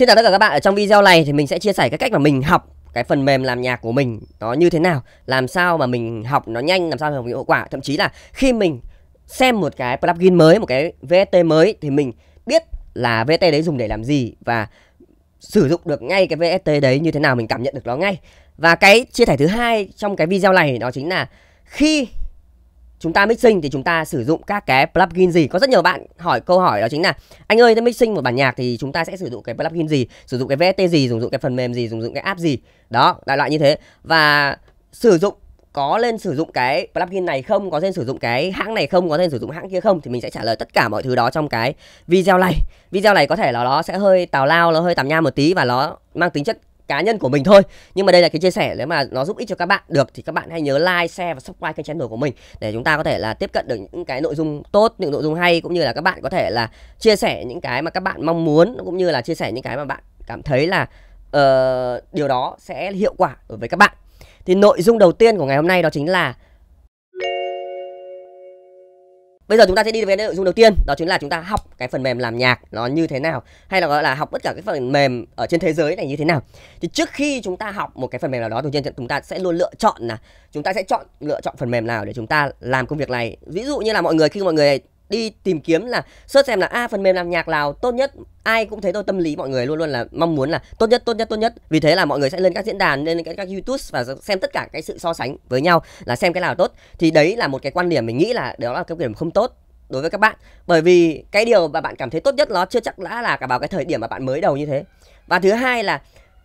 Xin chào tất cả các bạn, ở trong video này thì mình sẽ chia sẻ cái cách mà mình học cái phần mềm làm nhạc của mình nó như thế nào, làm sao mà mình học nó nhanh, làm sao mà mình hiệu quả, thậm chí là khi mình xem một cái plugin mới, một cái VST mới thì mình biết là VST đấy dùng để làm gì và sử dụng được ngay cái VST đấy như thế nào mình cảm nhận được nó ngay. Và cái chia sẻ thứ hai trong cái video này đó chính là khi chúng ta mixing thì chúng ta sử dụng các cái plugin gì? Có rất nhiều bạn hỏi câu hỏi đó chính là anh ơi, tôi mixing một bản nhạc thì chúng ta sẽ sử dụng cái plugin gì? Sử dụng cái VST gì? Sử dụng cái phần mềm gì? Sử dụng cái app gì? Đó, đại loại như thế. Và sử dụng có nên sử dụng cái plugin này không có nên sử dụng cái hãng này không có nên sử dụng hãng kia không thì mình sẽ trả lời tất cả mọi thứ đó trong cái video này video này có thể là nó sẽ hơi tào lao nó hơi tàm nham một tí và nó mang tính chất cá nhân của mình thôi nhưng mà đây là cái chia sẻ nếu mà nó giúp ích cho các bạn được thì các bạn hãy nhớ like share và subscribe kênh channel của mình để chúng ta có thể là tiếp cận được những cái nội dung tốt những nội dung hay cũng như là các bạn có thể là chia sẻ những cái mà các bạn mong muốn cũng như là chia sẻ những cái mà bạn cảm thấy là uh, điều đó sẽ hiệu quả đối với các bạn thì nội dung đầu tiên của ngày hôm nay đó chính là bây giờ chúng ta sẽ đi về nội dung đầu tiên đó chính là chúng ta học cái phần mềm làm nhạc nó như thế nào hay là gọi là học tất cả các phần mềm ở trên thế giới này như thế nào thì trước khi chúng ta học một cái phần mềm nào đó đầu tiên chúng ta sẽ luôn lựa chọn là chúng ta sẽ chọn lựa chọn phần mềm nào để chúng ta làm công việc này ví dụ như là mọi người khi mọi người đi tìm kiếm là search xem là a à, phần mềm làm nhạc nào tốt nhất ai cũng thấy tôi tâm lý mọi người luôn luôn là mong muốn là tốt nhất tốt nhất tốt nhất vì thế là mọi người sẽ lên các diễn đàn lên các, các youtube và xem tất cả cái sự so sánh với nhau là xem cái nào tốt thì đấy là một cái quan điểm mình nghĩ là đó là cái điểm không tốt đối với các bạn bởi vì cái điều mà bạn cảm thấy tốt nhất nó chưa chắc đã là cả vào cái thời điểm mà bạn mới đầu như thế và thứ hai là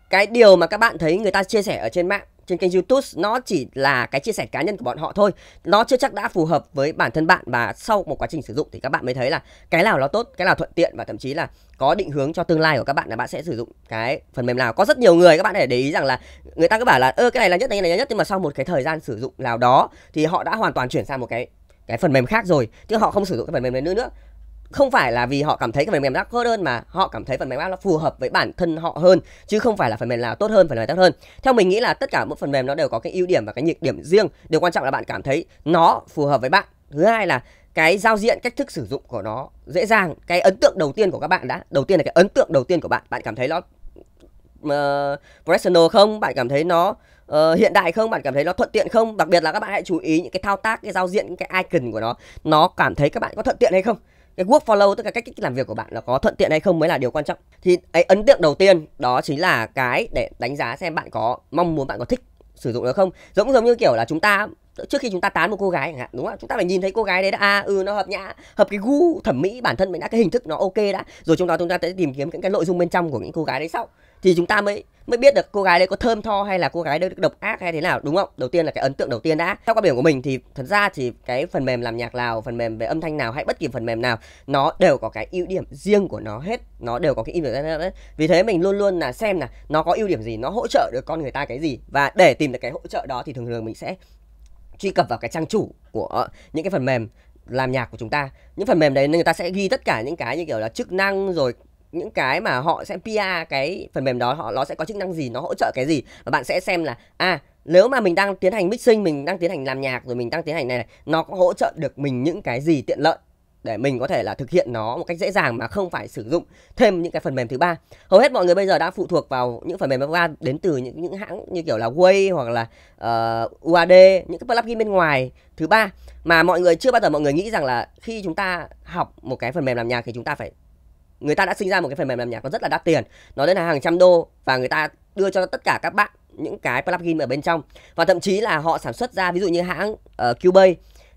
cái điều mà các bạn thấy người ta chia sẻ ở trên mạng trên kênh YouTube nó chỉ là cái chia sẻ cá nhân của bọn họ thôi. Nó chưa chắc đã phù hợp với bản thân bạn và sau một quá trình sử dụng thì các bạn mới thấy là cái nào nó tốt, cái nào thuận tiện và thậm chí là có định hướng cho tương lai của các bạn là bạn sẽ sử dụng cái phần mềm nào. Có rất nhiều người các bạn để để ý rằng là người ta cứ bảo là ơ cái này là nhất này là nhất nhưng mà sau một cái thời gian sử dụng nào đó thì họ đã hoàn toàn chuyển sang một cái cái phần mềm khác rồi chứ họ không sử dụng cái phần mềm này nữa nữa không phải là vì họ cảm thấy cái phần mềm đó tốt hơn mà họ cảm thấy phần mềm đó nó phù hợp với bản thân họ hơn chứ không phải là phần mềm nào tốt hơn phần mềm nào tốt hơn theo mình nghĩ là tất cả mỗi phần mềm nó đều có cái ưu điểm và cái nhược điểm riêng điều quan trọng là bạn cảm thấy nó phù hợp với bạn thứ hai là cái giao diện cách thức sử dụng của nó dễ dàng cái ấn tượng đầu tiên của các bạn đã đầu tiên là cái ấn tượng đầu tiên của bạn bạn cảm thấy nó uh, ờ, professional không bạn cảm thấy nó uh, hiện đại không bạn cảm thấy nó thuận tiện không đặc biệt là các bạn hãy chú ý những cái thao tác cái giao diện những cái icon của nó nó cảm thấy các bạn có thuận tiện hay không cái work follow tức là cách cách làm việc của bạn nó có thuận tiện hay không mới là điều quan trọng thì ấy ấn tượng đầu tiên đó chính là cái để đánh giá xem bạn có mong muốn bạn có thích sử dụng nó không giống giống như kiểu là chúng ta trước khi chúng ta tán một cô gái chẳng hạn đúng không chúng ta phải nhìn thấy cô gái đấy đã à, ừ nó hợp nhã hợp cái gu thẩm mỹ bản thân mình đã cái hình thức nó ok đã rồi chúng ta chúng ta sẽ tìm kiếm những cái nội dung bên trong của những cô gái đấy sau thì chúng ta mới mới biết được cô gái đấy có thơm tho hay là cô gái đấy độc ác hay thế nào đúng không đầu tiên là cái ấn tượng đầu tiên đã theo quan điểm của mình thì thật ra thì cái phần mềm làm nhạc nào phần mềm về âm thanh nào hay bất kỳ phần mềm nào nó đều có cái ưu điểm riêng của nó hết nó đều có cái ưu điểm riêng hết vì thế mình luôn luôn là xem là nó có ưu điểm gì nó hỗ trợ được con người ta cái gì và để tìm được cái hỗ trợ đó thì thường thường mình sẽ truy cập vào cái trang chủ của những cái phần mềm làm nhạc của chúng ta những phần mềm đấy người ta sẽ ghi tất cả những cái như kiểu là chức năng rồi những cái mà họ sẽ PR cái phần mềm đó họ nó sẽ có chức năng gì nó hỗ trợ cái gì và bạn sẽ xem là à nếu mà mình đang tiến hành mixing mình đang tiến hành làm nhạc rồi mình đang tiến hành này, này nó có hỗ trợ được mình những cái gì tiện lợi để mình có thể là thực hiện nó một cách dễ dàng mà không phải sử dụng thêm những cái phần mềm thứ ba hầu hết mọi người bây giờ đã phụ thuộc vào những phần mềm thứ ba đến từ những những hãng như kiểu là Way hoặc là uh, ờ, UAD những cái plugin bên ngoài thứ ba mà mọi người chưa bao giờ mọi người nghĩ rằng là khi chúng ta học một cái phần mềm làm nhạc thì chúng ta phải người ta đã sinh ra một cái phần mềm làm nhạc nó rất là đắt tiền nó đến là hàng trăm đô và người ta đưa cho tất cả các bạn những cái plugin ở bên trong và thậm chí là họ sản xuất ra ví dụ như hãng ở ờ, uh, Cubase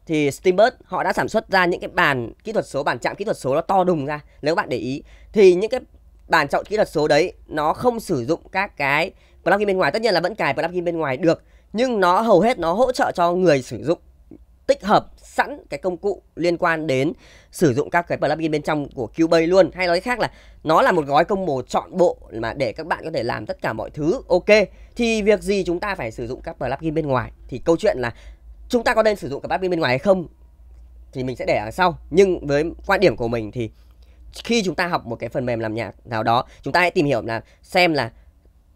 thì Steambird họ đã sản xuất ra những cái bàn kỹ thuật số bàn chạm kỹ thuật số nó to đùng ra nếu các bạn để ý thì những cái bàn chọn kỹ thuật số đấy nó không sử dụng các cái plugin bên ngoài tất nhiên là vẫn cài plugin bên ngoài được nhưng nó hầu hết nó hỗ trợ cho người sử dụng tích hợp sẵn cái công cụ liên quan đến sử dụng các cái plugin bên trong của Cubase luôn hay nói khác là nó là một gói công combo chọn bộ mà để các bạn có thể làm tất cả mọi thứ ok thì việc gì chúng ta phải sử dụng các plugin bên ngoài thì câu chuyện là chúng ta có nên sử dụng các plugin bên ngoài hay không thì mình sẽ để ở sau nhưng với quan điểm của mình thì khi chúng ta học một cái phần mềm làm nhạc nào đó chúng ta hãy tìm hiểu là xem là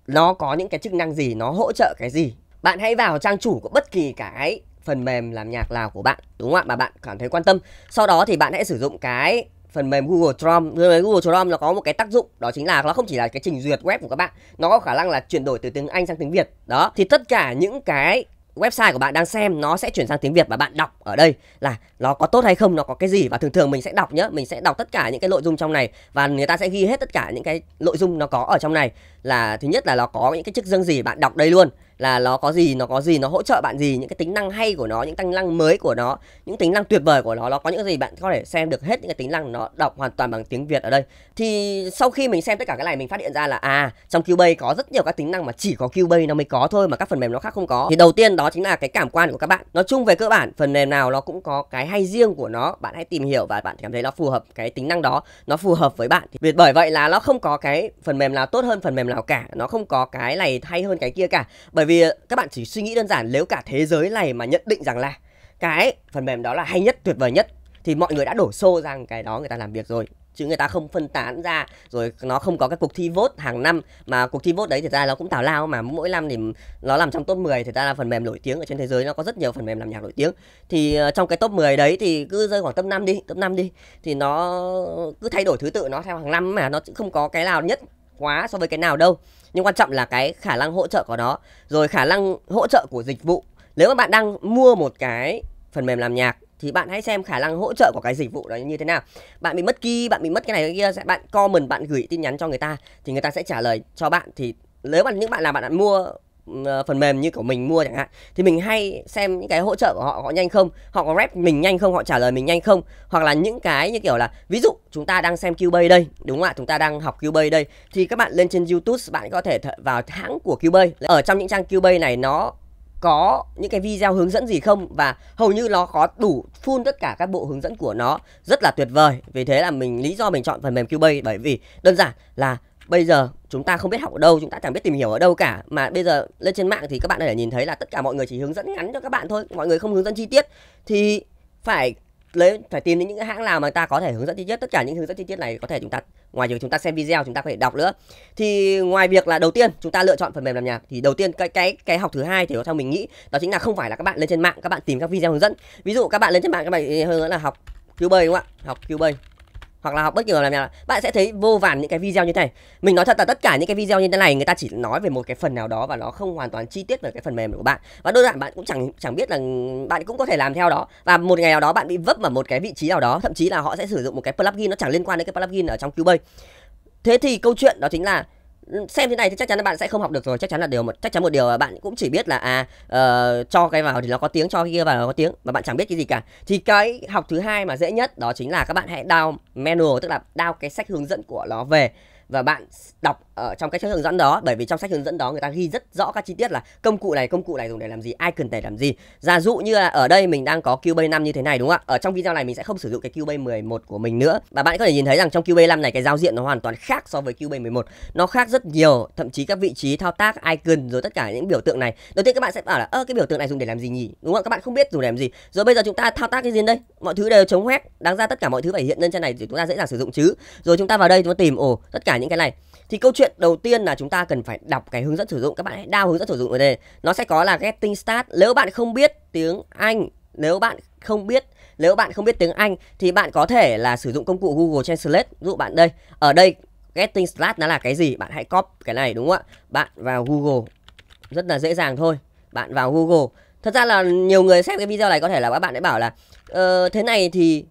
nó có những cái chức năng gì nó hỗ trợ cái gì bạn hãy vào trang chủ của bất kỳ cái phần mềm làm nhạc nào của bạn đúng không ạ mà bạn cảm thấy quan tâm sau đó thì bạn hãy sử dụng cái phần mềm Google Chrome Google Chrome nó có một cái tác dụng đó chính là nó không chỉ là cái trình duyệt web của các bạn nó có khả năng là chuyển đổi từ tiếng Anh sang tiếng Việt đó thì tất cả những cái website của bạn đang xem nó sẽ chuyển sang tiếng Việt và bạn đọc ở đây là nó có tốt hay không, nó có cái gì và thường thường mình sẽ đọc nhé, mình sẽ đọc tất cả những cái nội dung trong này và người ta sẽ ghi hết tất cả những cái nội dung nó có ở trong này là thứ nhất là nó có những cái chức danh gì bạn đọc đây luôn là nó có gì nó có gì nó hỗ trợ bạn gì những cái tính năng hay của nó những tính năng mới của nó những tính năng tuyệt vời của nó nó có những gì bạn có thể xem được hết những cái tính năng nó đọc hoàn toàn bằng tiếng Việt ở đây thì sau khi mình xem tất cả cái này mình phát hiện ra là à trong Cubase có rất nhiều các tính năng mà chỉ có Cubase nó mới có thôi mà các phần mềm nó khác không có thì đầu tiên đó chính là cái cảm quan của các bạn nói chung về cơ bản phần mềm nào nó cũng có cái hay riêng của nó bạn hãy tìm hiểu và bạn cảm thấy nó phù hợp cái tính năng đó nó phù hợp với bạn thì bởi vậy là nó không có cái phần mềm nào tốt hơn phần mềm nào cả nó không có cái này hay hơn cái kia cả bởi vì vì ờ, các bạn chỉ suy nghĩ đơn giản nếu cả thế giới này mà nhận định rằng là cái phần mềm đó là hay nhất, tuyệt vời nhất thì mọi người đã đổ xô rằng cái đó người ta làm việc rồi chứ người ta không phân tán ra rồi nó không có các cuộc thi vote hàng năm mà cuộc thi vote đấy thì ra nó cũng tào lao mà mỗi năm thì nó làm trong top 10 thì ra là phần mềm nổi tiếng ở trên thế giới nó có rất nhiều phần mềm làm nhạc nổi tiếng thì ờ, trong cái top 10 đấy thì cứ rơi khoảng top 5 đi top 5 đi thì nó cứ thay đổi thứ tự nó theo hàng năm mà nó cũng không có cái nào nhất quá so với cái nào đâu nhưng quan trọng là cái khả năng hỗ trợ của nó rồi khả năng hỗ trợ của dịch vụ nếu mà bạn đang mua một cái phần mềm làm nhạc thì bạn hãy xem khả năng hỗ trợ của cái dịch vụ đó như thế nào bạn bị mất key bạn bị mất cái này cái kia sẽ bạn comment bạn gửi tin nhắn cho người ta thì người ta sẽ trả lời cho bạn thì nếu mà những bạn là bạn đã mua Ờ, phần mềm như của mình mua chẳng hạn thì mình hay xem những cái hỗ trợ của họ họ nhanh không họ có rep mình nhanh không họ trả lời mình nhanh không hoặc là những cái như kiểu là ví dụ chúng ta đang xem Cubase đây đúng không ạ chúng ta đang học Cubase đây thì các bạn lên trên YouTube bạn có thể vào hãng của Cubase ở trong những trang Cubase này nó có những cái video hướng dẫn gì không và hầu như nó có đủ full tất cả các bộ hướng dẫn của nó rất là tuyệt vời vì thế là mình lý do mình chọn phần mềm Cubase bởi vì đơn giản là bây giờ chúng ta không biết học ở đâu chúng ta chẳng biết tìm hiểu ở đâu cả mà bây giờ lên trên mạng thì các bạn có thể nhìn thấy là tất cả mọi người chỉ hướng dẫn ngắn cho các bạn thôi mọi người không hướng dẫn chi tiết thì phải lấy phải tìm đến những cái hãng nào mà ta có thể hướng dẫn chi tiết tất cả những hướng dẫn chi tiết này có thể chúng ta ngoài việc chúng ta xem video chúng ta có thể đọc nữa thì ngoài việc là đầu tiên chúng ta lựa chọn phần mềm làm nhạc thì đầu tiên cái cái cái học thứ hai thì theo mình nghĩ đó chính là không phải là các bạn lên trên mạng các bạn tìm các video hướng dẫn ví dụ các bạn lên trên mạng các bạn hướng dẫn là học Cubase đúng không ạ học Cubase hoặc là học bất kỳ làm nào bạn sẽ thấy vô vàn những cái video như thế này mình nói thật là tất cả những cái video như thế này người ta chỉ nói về một cái phần nào đó và nó không hoàn toàn chi tiết về cái phần mềm của bạn và đôi đoạn bạn cũng chẳng chẳng biết là bạn cũng có thể làm theo đó và một ngày nào đó bạn bị vấp vào một cái vị trí nào đó thậm chí là họ sẽ sử dụng một cái plugin nó chẳng liên quan đến cái plugin ở trong Cubase thế thì câu chuyện đó chính là xem thế này thì chắc chắn là bạn sẽ không học được rồi chắc chắn là điều một chắc chắn một điều là bạn cũng chỉ biết là à uh, cho cái vào thì nó có tiếng cho cái kia vào nó có tiếng mà bạn chẳng biết cái gì cả thì cái học thứ hai mà dễ nhất đó chính là các bạn hãy down manual tức là down cái sách hướng dẫn của nó về và bạn đọc ở trong cái sách hướng dẫn đó bởi vì trong sách hướng dẫn đó người ta ghi rất rõ các chi tiết là công cụ này công cụ này dùng để làm gì icon để làm gì giả dụ như là ở đây mình đang có QB 5 như thế này đúng không ạ ở trong video này mình sẽ không sử dụng cái QB 11 của mình nữa và bạn có thể nhìn thấy rằng trong QB 5 này cái giao diện nó hoàn toàn khác so với QB 11 nó khác rất nhiều thậm chí các vị trí thao tác icon rồi tất cả những biểu tượng này đầu tiên các bạn sẽ bảo là ơ cái biểu tượng này dùng để làm gì nhỉ đúng không các bạn không biết dùng để làm gì rồi bây giờ chúng ta thao tác cái gì đây mọi thứ đều chống hoét đáng ra tất cả mọi thứ phải hiện lên trên này thì chúng ta dễ dàng sử dụng chứ rồi chúng ta vào đây chúng ta tìm ồ tất cả những cái này thì câu chuyện đầu tiên là chúng ta cần phải đọc cái hướng dẫn sử dụng các bạn hãy đao hướng dẫn sử dụng ở đây nó sẽ có là getting start nếu bạn không biết tiếng anh nếu bạn không biết nếu bạn không biết tiếng Anh thì bạn có thể là sử dụng công cụ Google Translate dụ bạn đây ở đây getting start nó là cái gì bạn hãy copy cái này đúng không ạ bạn vào Google rất là dễ dàng thôi bạn vào Google thật ra là nhiều người xem cái video này có thể là các bạn đã bảo là ờ, thế này thì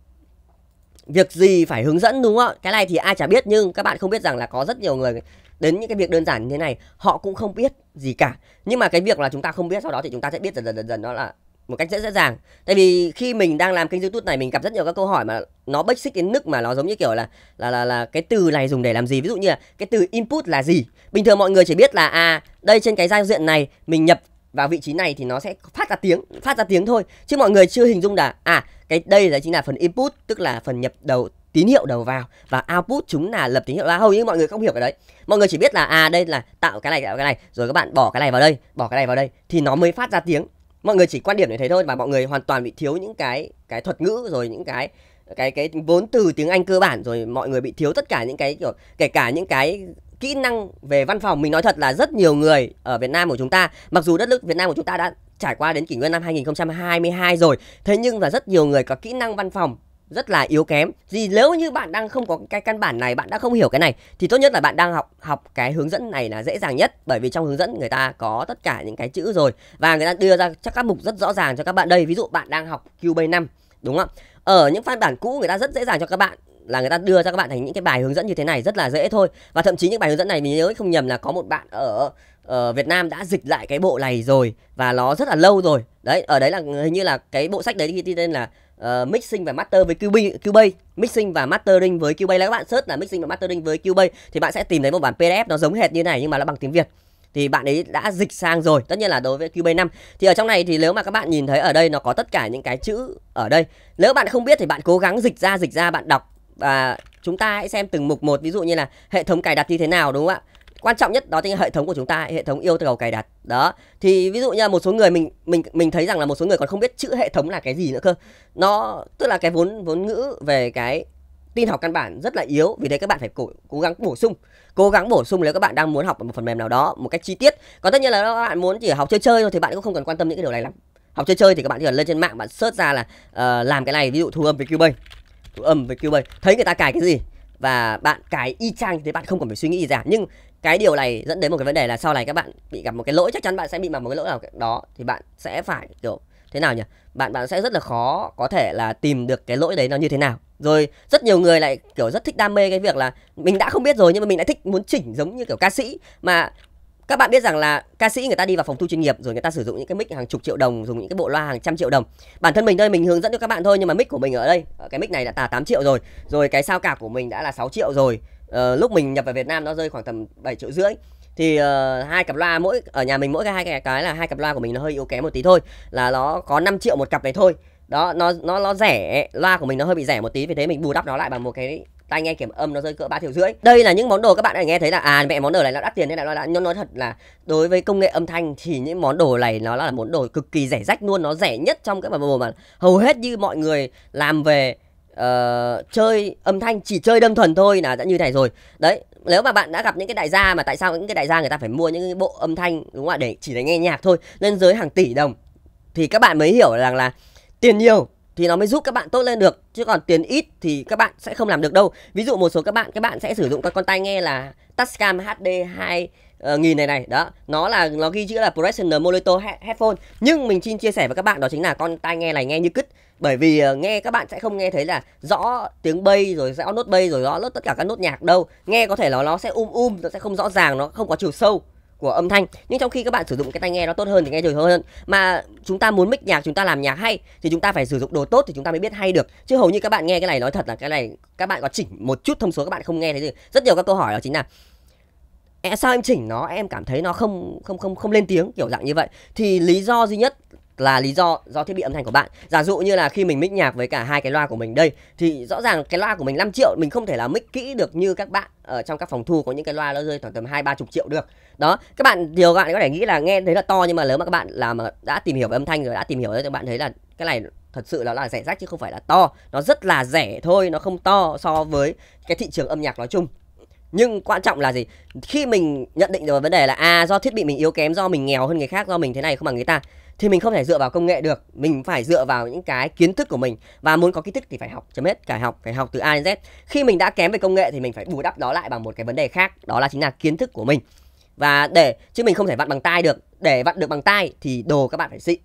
việc gì phải hướng dẫn đúng không ạ cái này thì ai chả biết nhưng các bạn không biết rằng là có rất nhiều người đến những cái việc đơn giản như thế này họ cũng không biết gì cả nhưng mà cái việc là chúng ta không biết sau đó thì chúng ta sẽ biết dần dần dần dần đó là một cách dễ dễ dàng tại vì khi mình đang làm kênh youtube này mình gặp rất nhiều các câu hỏi mà nó basic đến nức mà nó giống như kiểu là là là là cái từ này dùng để làm gì ví dụ như là cái từ input là gì bình thường mọi người chỉ biết là à đây trên cái giao diện này mình nhập vào vị trí này thì nó sẽ phát ra tiếng phát ra tiếng thôi chứ mọi người chưa hình dung là à cái đây là chính là phần input tức là phần nhập đầu tín hiệu đầu vào và output chúng là lập tín hiệu ra hầu như mọi người không hiểu cái đấy mọi người chỉ biết là à đây là tạo cái này tạo cái này rồi các bạn bỏ cái này vào đây bỏ cái này vào đây thì nó mới phát ra tiếng mọi người chỉ quan điểm để thế thôi và mọi người hoàn toàn bị thiếu những cái cái thuật ngữ rồi những cái cái cái vốn từ tiếng Anh cơ bản rồi mọi người bị thiếu tất cả những cái kiểu kể cả những cái kỹ năng về văn phòng mình nói thật là rất nhiều người ở Việt Nam của chúng ta mặc dù đất nước Việt Nam của chúng ta đã trải qua đến kỷ nguyên năm 2022 rồi thế nhưng là rất nhiều người có kỹ năng văn phòng rất là yếu kém. Vì nếu như bạn đang không có cái căn bản này, bạn đã không hiểu cái này thì tốt nhất là bạn đang học học cái hướng dẫn này là dễ dàng nhất bởi vì trong hướng dẫn người ta có tất cả những cái chữ rồi và người ta đưa ra các các mục rất rõ ràng cho các bạn đây. Ví dụ bạn đang học QB5 đúng không? Ở những phiên bản cũ người ta rất dễ dàng cho các bạn là người ta đưa cho các bạn thành những cái bài hướng dẫn như thế này rất là dễ thôi và thậm chí những bài hướng dẫn này mình nhớ không nhầm là có một bạn ở ở Việt Nam đã dịch lại cái bộ này rồi và nó rất là lâu rồi đấy ở đấy là hình như là cái bộ sách đấy thì tên là uh, mixing và master với Cubase, Cubase mixing và mastering với Cubase là các bạn search là mixing và mastering với Cubase thì bạn sẽ tìm thấy một bản PDF nó giống hệt như này nhưng mà nó bằng tiếng Việt thì bạn ấy đã dịch sang rồi tất nhiên là đối với QB 5 thì ở trong này thì nếu mà các bạn nhìn thấy ở đây nó có tất cả những cái chữ ở đây nếu bạn không biết thì bạn cố gắng dịch ra dịch ra bạn đọc và chúng ta hãy xem từng mục một ví dụ như là hệ thống cài đặt như thế nào đúng không ạ quan trọng nhất đó chính là hệ thống của chúng ta hệ thống yêu cầu cài đặt đó thì ví dụ như là một số người mình mình mình thấy rằng là một số người còn không biết chữ hệ thống là cái gì nữa cơ nó tức là cái vốn vốn ngữ về cái tin học căn bản rất là yếu vì thế các bạn phải cố, cố gắng bổ sung cố gắng bổ sung nếu các bạn đang muốn học một phần mềm nào đó một cách chi tiết còn tất nhiên là các bạn muốn chỉ học chơi chơi thôi thì bạn cũng không cần quan tâm những cái điều này lắm học chơi chơi thì các bạn chỉ cần lên trên mạng bạn search ra là uh, làm cái này ví dụ thu âm với Cubase tụ âm với q7 thấy người ta cài cái gì và bạn cài y chang thì bạn không cần phải suy nghĩ gì cả nhưng cái điều này dẫn đến một cái vấn đề là sau này các bạn bị gặp một cái lỗi chắc chắn bạn sẽ bị mà một cái lỗi nào đó thì bạn sẽ phải kiểu thế nào nhỉ bạn bạn sẽ rất là khó có thể là tìm được cái lỗi đấy nó như thế nào rồi rất nhiều người lại kiểu rất thích đam mê cái việc là mình đã không biết rồi nhưng mà mình lại thích muốn chỉnh giống như kiểu ca sĩ mà các bạn biết rằng là ca sĩ người ta đi vào phòng thu chuyên nghiệp rồi người ta sử dụng những cái mic hàng chục triệu đồng dùng những cái bộ loa hàng trăm triệu đồng bản thân mình thôi mình hướng dẫn cho các bạn thôi nhưng mà mic của mình ở đây cái mic này đã tà 8 triệu rồi rồi cái sao cạc của mình đã là 6 triệu rồi ờ, lúc mình nhập vào Việt Nam nó rơi khoảng tầm 7 triệu rưỡi thì uh, hai cặp loa mỗi ở nhà mình mỗi cái hai cái, cái là hai cặp loa của mình nó hơi yếu kém một tí thôi là nó có 5 triệu một cặp này thôi đó nó nó nó rẻ loa của mình nó hơi bị rẻ một tí vì thế mình bù đắp nó lại bằng một cái tai nghe kiểm âm nó rơi cỡ ba triệu rưỡi đây là những món đồ các bạn đã nghe thấy là à mẹ món đồ này nó đắt tiền nên là nó đã nó nói thật là đối với công nghệ âm thanh thì những món đồ này nó là món đồ cực kỳ rẻ rách luôn nó rẻ nhất trong cái bản đồ mà hầu hết như mọi người làm về uh, chơi âm thanh chỉ chơi đơn thuần thôi là đã như này rồi đấy nếu mà bạn đã gặp những cái đại gia mà tại sao những cái đại gia người ta phải mua những cái bộ âm thanh đúng không ạ để chỉ để nghe nhạc thôi lên dưới hàng tỷ đồng thì các bạn mới hiểu rằng là, là tiền nhiều thì nó mới giúp các bạn tốt lên được chứ còn tiền ít thì các bạn sẽ không làm được đâu ví dụ một số các bạn các bạn sẽ sử dụng các con tai nghe là Tascam HD 2 ờ, nghìn này này đó nó là nó ghi chữ là Professional Monitor Headphone nhưng mình xin chia sẻ với các bạn đó chính là con tai nghe này nghe như cứt bởi vì ờ, nghe các bạn sẽ không nghe thấy là rõ tiếng bay rồi rõ nốt bay rồi rõ nốt tất cả các nốt nhạc đâu nghe có thể là nó sẽ um um nó sẽ không rõ ràng nó không có chiều sâu của âm thanh nhưng trong khi các bạn sử dụng cái tai nghe nó tốt hơn thì nghe trời hơn mà chúng ta muốn mix nhạc chúng ta làm nhạc hay thì chúng ta phải sử dụng đồ tốt thì chúng ta mới biết hay được chứ hầu như các bạn nghe cái này nói thật là cái này các bạn có chỉnh một chút thông số các bạn không nghe thấy gì rất nhiều các câu hỏi đó chính là e, sao em chỉnh nó em cảm thấy nó không không không không lên tiếng kiểu dạng như vậy thì lý do duy nhất là lý do do thiết bị âm thanh của bạn giả dụ như là khi mình mix nhạc với cả hai cái loa của mình đây thì rõ ràng cái loa của mình 5 triệu mình không thể là mix kỹ được như các bạn ở trong các phòng thu có những cái loa nó rơi khoảng tầm hai ba chục triệu được đó các bạn điều các bạn có thể nghĩ là nghe thấy là to nhưng mà nếu mà các bạn làm mà đã tìm hiểu về âm thanh rồi đã tìm hiểu rồi các bạn thấy là cái này thật sự là nó là rẻ rách chứ không phải là to nó rất là rẻ thôi nó không to so với cái thị trường âm nhạc nói chung nhưng quan trọng là gì khi mình nhận định được vấn đề là à do thiết bị mình yếu kém do mình nghèo hơn người khác do mình thế này không bằng người ta thì mình không thể dựa vào công nghệ được mình phải dựa vào những cái kiến thức của mình và muốn có kiến thức thì phải học chấm hết phải học phải học từ a đến z khi mình đã kém về công nghệ thì mình phải bù đắp đó lại bằng một cái vấn đề khác đó là chính là kiến thức của mình và để chứ mình không thể vặn bằng tay được để vặn được bằng tay thì đồ các bạn phải xịn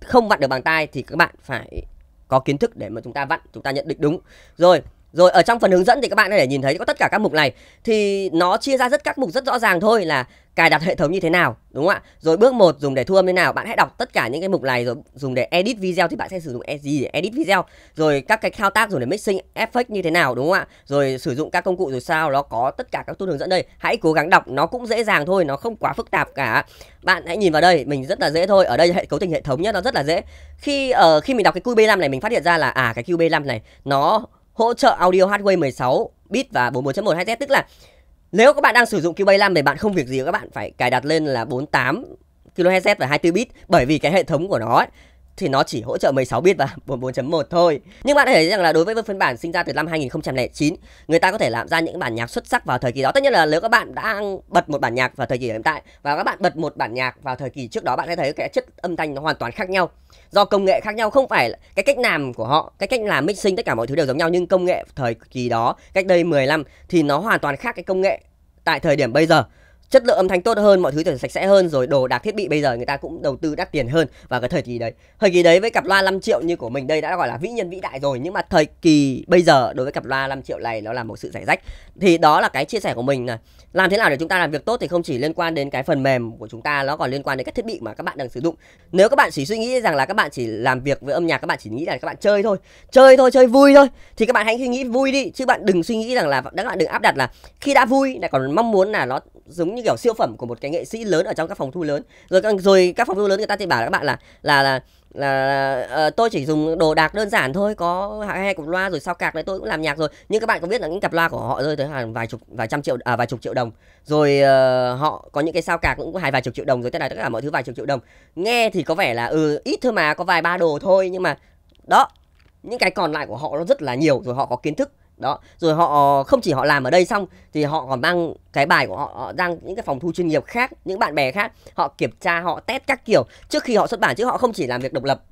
không vặn được bằng tay thì các bạn phải có kiến thức để mà chúng ta vặn chúng ta nhận định đúng rồi rồi ở trong phần hướng dẫn thì các bạn có thể nhìn thấy có tất cả các mục này thì nó chia ra rất các mục rất rõ ràng thôi là cài đặt hệ thống như thế nào, đúng không ạ? Rồi bước 1 dùng để thu âm như nào, bạn hãy đọc tất cả những cái mục này rồi dùng để edit video thì bạn sẽ sử dụng e- gì để edit video. Rồi các cái thao tác dùng để mixing effect như thế nào, đúng không ạ? Rồi sử dụng các công cụ rồi sao, nó có tất cả các tool hướng dẫn đây. Hãy cố gắng đọc, nó cũng dễ dàng thôi, nó không quá phức tạp cả. Bạn hãy nhìn vào đây, mình rất là dễ thôi. Ở đây hệ cấu tình hệ thống nhá, nó rất là dễ. Khi ở ờ, uh, khi mình đọc cái QB5 này mình phát hiện ra là à cái QB5 này nó hỗ trợ audio Hardware 16 bit và 44 1 Hz tức là nếu các bạn đang sử dụng Cubase 5 thì bạn không việc gì các bạn phải cài đặt lên là 48 kHz và 24 bit bởi vì cái hệ thống của nó ấy, thì nó chỉ hỗ trợ 16 bit và 44.1 thôi. Nhưng bạn thấy rằng là đối với phiên bản sinh ra từ năm 2009, người ta có thể làm ra những bản nhạc xuất sắc vào thời kỳ đó. Tất nhiên là nếu các bạn đã bật một bản nhạc vào thời kỳ hiện tại và các bạn bật một bản nhạc vào thời kỳ trước đó, bạn sẽ thấy cái chất âm thanh nó hoàn toàn khác nhau. Do công nghệ khác nhau không phải cái cách làm của họ, cái cách làm mixing tất cả mọi thứ đều giống nhau nhưng công nghệ thời kỳ đó, cách đây 10 năm thì nó hoàn toàn khác cái công nghệ tại thời điểm bây giờ chất lượng âm thanh tốt hơn mọi thứ trở sạch sẽ hơn rồi đồ đạc thiết bị bây giờ người ta cũng đầu tư đắt tiền hơn vào cái thời kỳ đấy thời kỳ đấy với cặp loa 5 triệu như của mình đây đã gọi là vĩ nhân vĩ đại rồi nhưng mà thời kỳ bây giờ đối với cặp loa 5 triệu này nó là một sự giải rách thì đó là cái chia sẻ của mình là làm thế nào để chúng ta làm việc tốt thì không chỉ liên quan đến cái phần mềm của chúng ta nó còn liên quan đến các thiết bị mà các bạn đang sử dụng nếu các bạn chỉ suy nghĩ rằng là các bạn chỉ làm việc với âm nhạc các bạn chỉ nghĩ là các bạn chơi thôi chơi thôi chơi vui thôi thì các bạn hãy suy nghĩ vui đi chứ bạn đừng suy nghĩ rằng là các bạn đừng áp đặt là khi đã vui lại còn mong muốn là nó giống như như kiểu siêu phẩm của một cái nghệ sĩ lớn ở trong các phòng thu lớn rồi rồi các phòng thu lớn người ta thì bảo các bạn là là là là uh, tôi chỉ dùng đồ đạc đơn giản thôi có hai cục loa rồi sao cạc đấy tôi cũng làm nhạc rồi nhưng các bạn có biết là những cặp loa của họ rơi tới hàng vài chục vài trăm triệu à, vài chục triệu đồng rồi uh, họ có những cái sao cạc cũng hai vài chục triệu đồng rồi tất cả tất cả mọi thứ vài chục triệu đồng nghe thì có vẻ là ừ ít thôi mà có vài ba đồ thôi nhưng mà đó những cái còn lại của họ nó rất là nhiều rồi họ có kiến thức đó rồi họ ờ, không chỉ họ làm ở đây xong thì họ còn mang cái bài của họ, họ đang những cái phòng thu chuyên nghiệp khác những bạn bè khác họ kiểm tra họ test các kiểu trước khi họ xuất bản chứ họ không chỉ làm việc độc lập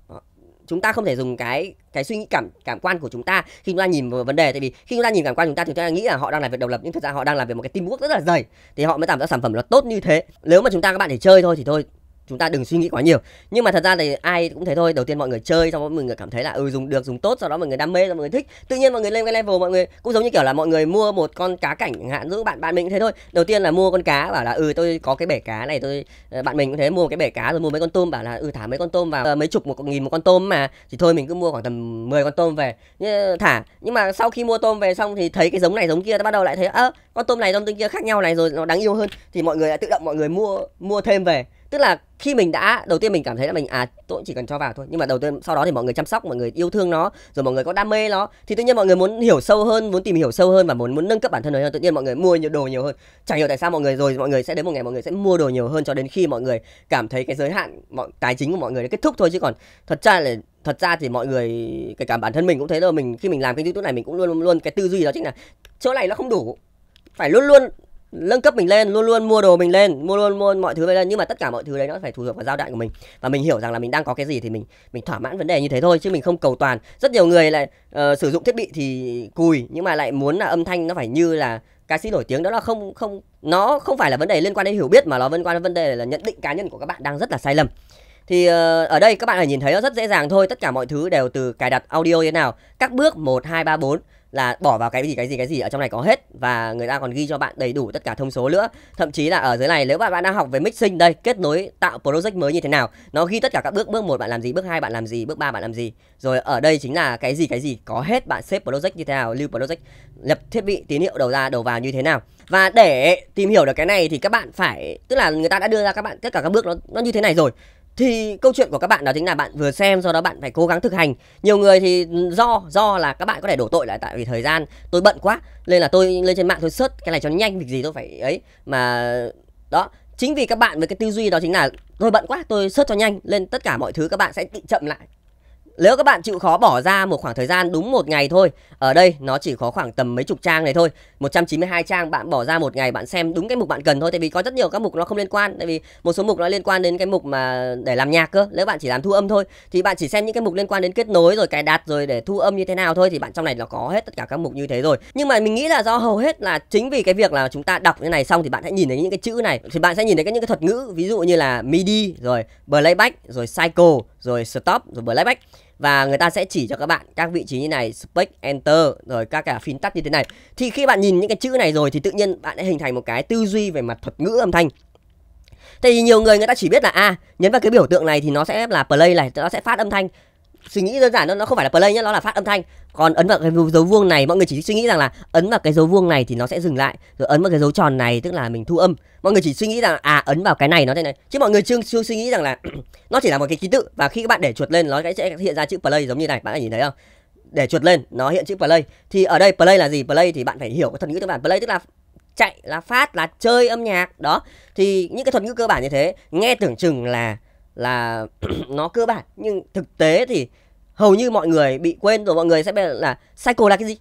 chúng ta không thể dùng cái cái suy nghĩ cảm cảm quan của chúng ta khi chúng ta nhìn vào vấn đề tại vì khi chúng ta nhìn cảm quan chúng ta chúng ta nghĩ là họ đang làm việc độc lập nhưng thực ra họ đang làm việc một cái team teamwork rất là dày thì họ mới tạo ra sản phẩm là tốt như thế nếu mà chúng ta các bạn để chơi thôi thì thôi chúng ta đừng suy nghĩ quá nhiều nhưng mà thật ra thì ai cũng thế thôi đầu tiên mọi người chơi xong rồi mọi người cảm thấy là ừ dùng được dùng tốt sau đó mọi người đam mê rồi mọi người thích tự nhiên mọi người lên cái level mọi người cũng giống như kiểu là mọi người mua một con cá cảnh chẳng hạn giữa bạn bạn mình cũng thế thôi đầu tiên là mua con cá bảo là ừ tôi có cái bể cá này tôi ờ, bạn mình cũng thế mua cái bể cá rồi mua mấy con tôm bảo là ừ thả mấy con tôm vào ờ, mấy chục một nghìn một con tôm mà thì thôi mình cứ mua khoảng tầm 10 con tôm về như, thả nhưng mà sau khi mua tôm về xong thì thấy cái giống này giống kia ta bắt đầu lại thấy ơ à, con tôm này tôm kia khác nhau này rồi nó đáng yêu hơn thì mọi người lại tự động mọi người mua mua thêm về tức là khi mình đã đầu tiên mình cảm thấy là mình à tôi chỉ cần cho vào thôi nhưng mà đầu tiên sau đó thì mọi người chăm sóc mọi người yêu thương nó rồi mọi người có đam mê nó thì tự nhiên mọi người muốn hiểu sâu hơn muốn tìm hiểu sâu hơn và muốn muốn nâng cấp bản thân hơn tự nhiên mọi người mua nhiều đồ nhiều hơn chẳng hiểu tại sao mọi người rồi mọi người sẽ đến một ngày mọi người sẽ mua đồ nhiều hơn cho đến khi mọi người cảm thấy cái giới hạn mọi tài chính của mọi người kết thúc thôi chứ còn thật ra là thật ra thì mọi người kể cả bản thân mình cũng thấy rồi mình khi mình làm cái youtube này mình cũng luôn luôn cái tư duy đó chính là chỗ này nó không đủ phải luôn luôn nâng cấp mình lên luôn luôn mua đồ mình lên mua luôn mua mọi thứ lên nhưng mà tất cả mọi thứ đấy nó phải phụ thuộc vào giao đoạn của mình và mình hiểu rằng là mình đang có cái gì thì mình mình thỏa mãn vấn đề như thế thôi chứ mình không cầu toàn rất nhiều người lại uh, sử dụng thiết bị thì cùi nhưng mà lại muốn là âm thanh nó phải như là ca sĩ nổi tiếng đó là không không nó không phải là vấn đề liên quan đến hiểu biết mà nó liên quan đến vấn đề là nhận định cá nhân của các bạn đang rất là sai lầm thì ờ, ở đây các bạn phải nhìn thấy nó rất dễ dàng thôi tất cả mọi thứ đều từ cài đặt audio thế nào các bước một hai ba bốn là bỏ vào cái gì cái gì cái gì ở trong này có hết và người ta còn ghi cho bạn đầy đủ tất cả thông số nữa thậm chí là ở dưới này nếu bạn bạn đang học về mixing đây kết nối tạo project mới như thế nào nó ghi tất cả các bước bước một bạn làm gì bước hai bạn làm gì bước ba bạn làm gì rồi ở đây chính là cái gì cái gì có hết bạn xếp project như thế nào lưu project lập thiết bị tín hiệu đầu ra đầu vào như thế nào và để tìm hiểu được cái này thì các bạn phải tức là người ta đã đưa ra các bạn tất cả các bước nó nó như thế này rồi thì câu chuyện của các bạn đó chính là bạn vừa xem sau đó bạn phải cố gắng thực hành nhiều người thì do do là các bạn có thể đổ tội lại tại vì thời gian tôi bận quá nên là tôi lên trên mạng tôi search cái này cho nhanh việc gì tôi phải ấy mà đó chính vì các bạn với cái tư duy đó chính là tôi bận quá tôi search cho nhanh lên tất cả mọi thứ các bạn sẽ bị chậm lại nếu các bạn chịu khó bỏ ra một khoảng thời gian đúng một ngày thôi Ở đây nó chỉ có khoảng tầm mấy chục trang này thôi 192 trang bạn bỏ ra một ngày bạn xem đúng cái mục bạn cần thôi Tại vì có rất nhiều các mục nó không liên quan Tại vì một số mục nó liên quan đến cái mục mà để làm nhạc cơ Nếu bạn chỉ làm thu âm thôi Thì bạn chỉ xem những cái mục liên quan đến kết nối rồi cài đặt rồi để thu âm như thế nào thôi Thì bạn trong này nó có hết tất cả các mục như thế rồi Nhưng mà mình nghĩ là do hầu hết là chính vì cái việc là chúng ta đọc như này xong Thì bạn sẽ nhìn thấy những cái chữ này Thì bạn sẽ nhìn thấy những cái thuật ngữ Ví dụ như là MIDI rồi playback rồi cycle rồi stop rồi playback và người ta sẽ chỉ cho các bạn các vị trí như này space, enter rồi các cả phím tắt như thế này thì khi bạn nhìn những cái chữ này rồi thì tự nhiên bạn sẽ hình thành một cái tư duy về mặt thuật ngữ âm thanh thì nhiều người người ta chỉ biết là a à, nhấn vào cái biểu tượng này thì nó sẽ là play này nó sẽ phát âm thanh suy nghĩ đơn giản nó nó không phải là play nhá nó là phát âm thanh còn ấn vào cái dấu vuông này mọi người chỉ suy nghĩ rằng là ấn vào cái dấu vuông này thì nó sẽ dừng lại rồi ấn vào cái dấu tròn này tức là mình thu âm mọi người chỉ suy nghĩ rằng à ấn vào cái này nó thế này chứ mọi người chưa, chưa suy nghĩ rằng là nó chỉ là một cái ký tự và khi các bạn để chuột lên nó sẽ hiện ra chữ play giống như này bạn đã nhìn thấy không để chuột lên nó hiện chữ play thì ở đây play là gì play thì bạn phải hiểu cái thuật ngữ các bạn play tức là chạy là phát là chơi âm nhạc đó thì những cái thuật ngữ cơ bản như thế nghe tưởng chừng là là nó cơ bản nhưng thực tế thì hầu như mọi người bị quên rồi mọi người sẽ biết là cycle là cái gì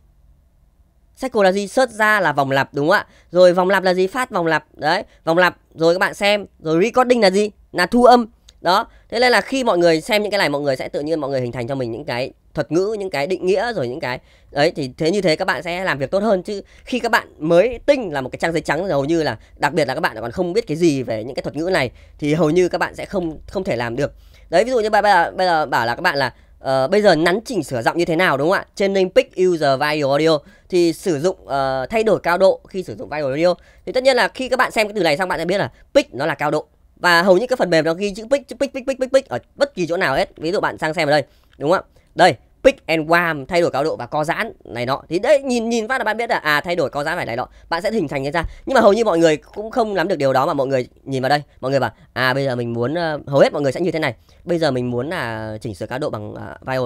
cycle là gì search ra là vòng lặp đúng không ạ rồi vòng lặp là gì phát vòng lặp đấy vòng lặp rồi các bạn xem rồi recording là gì là thu âm đó thế nên là khi mọi người xem những cái này mọi người sẽ tự nhiên mọi người hình thành cho mình những cái thuật ngữ những cái định nghĩa rồi những cái đấy thì thế như thế các bạn sẽ làm việc tốt hơn chứ khi các bạn mới tinh là một cái trang giấy trắng hầu như là đặc biệt là các bạn còn không biết cái gì về những cái thuật ngữ này thì hầu như các bạn sẽ không không thể làm được đấy ví dụ như bây giờ bây giờ bảo là các bạn là uh, bây giờ nắn chỉnh sửa giọng như thế nào đúng không ạ trên link pick user video audio thì sử dụng uh, thay đổi cao độ khi sử dụng video audio thì tất nhiên là khi các bạn xem cái từ này xong bạn sẽ biết là pick nó là cao độ và hầu như các phần mềm nó ghi chữ pick chữ pick pick pick pick pick ở bất kỳ chỗ nào hết ví dụ bạn sang xem ở đây đúng không ạ đây pick and warm thay đổi cao độ và co giãn này nọ thì đấy nhìn nhìn phát là bạn biết là à thay đổi co giãn phải này nọ bạn sẽ hình thành cái ra nhưng mà hầu như mọi người cũng không nắm được điều đó mà mọi người nhìn vào đây mọi người bảo à bây giờ mình muốn ờ, hầu hết mọi người sẽ như thế này bây giờ mình muốn là chỉnh sửa cao độ bằng uh,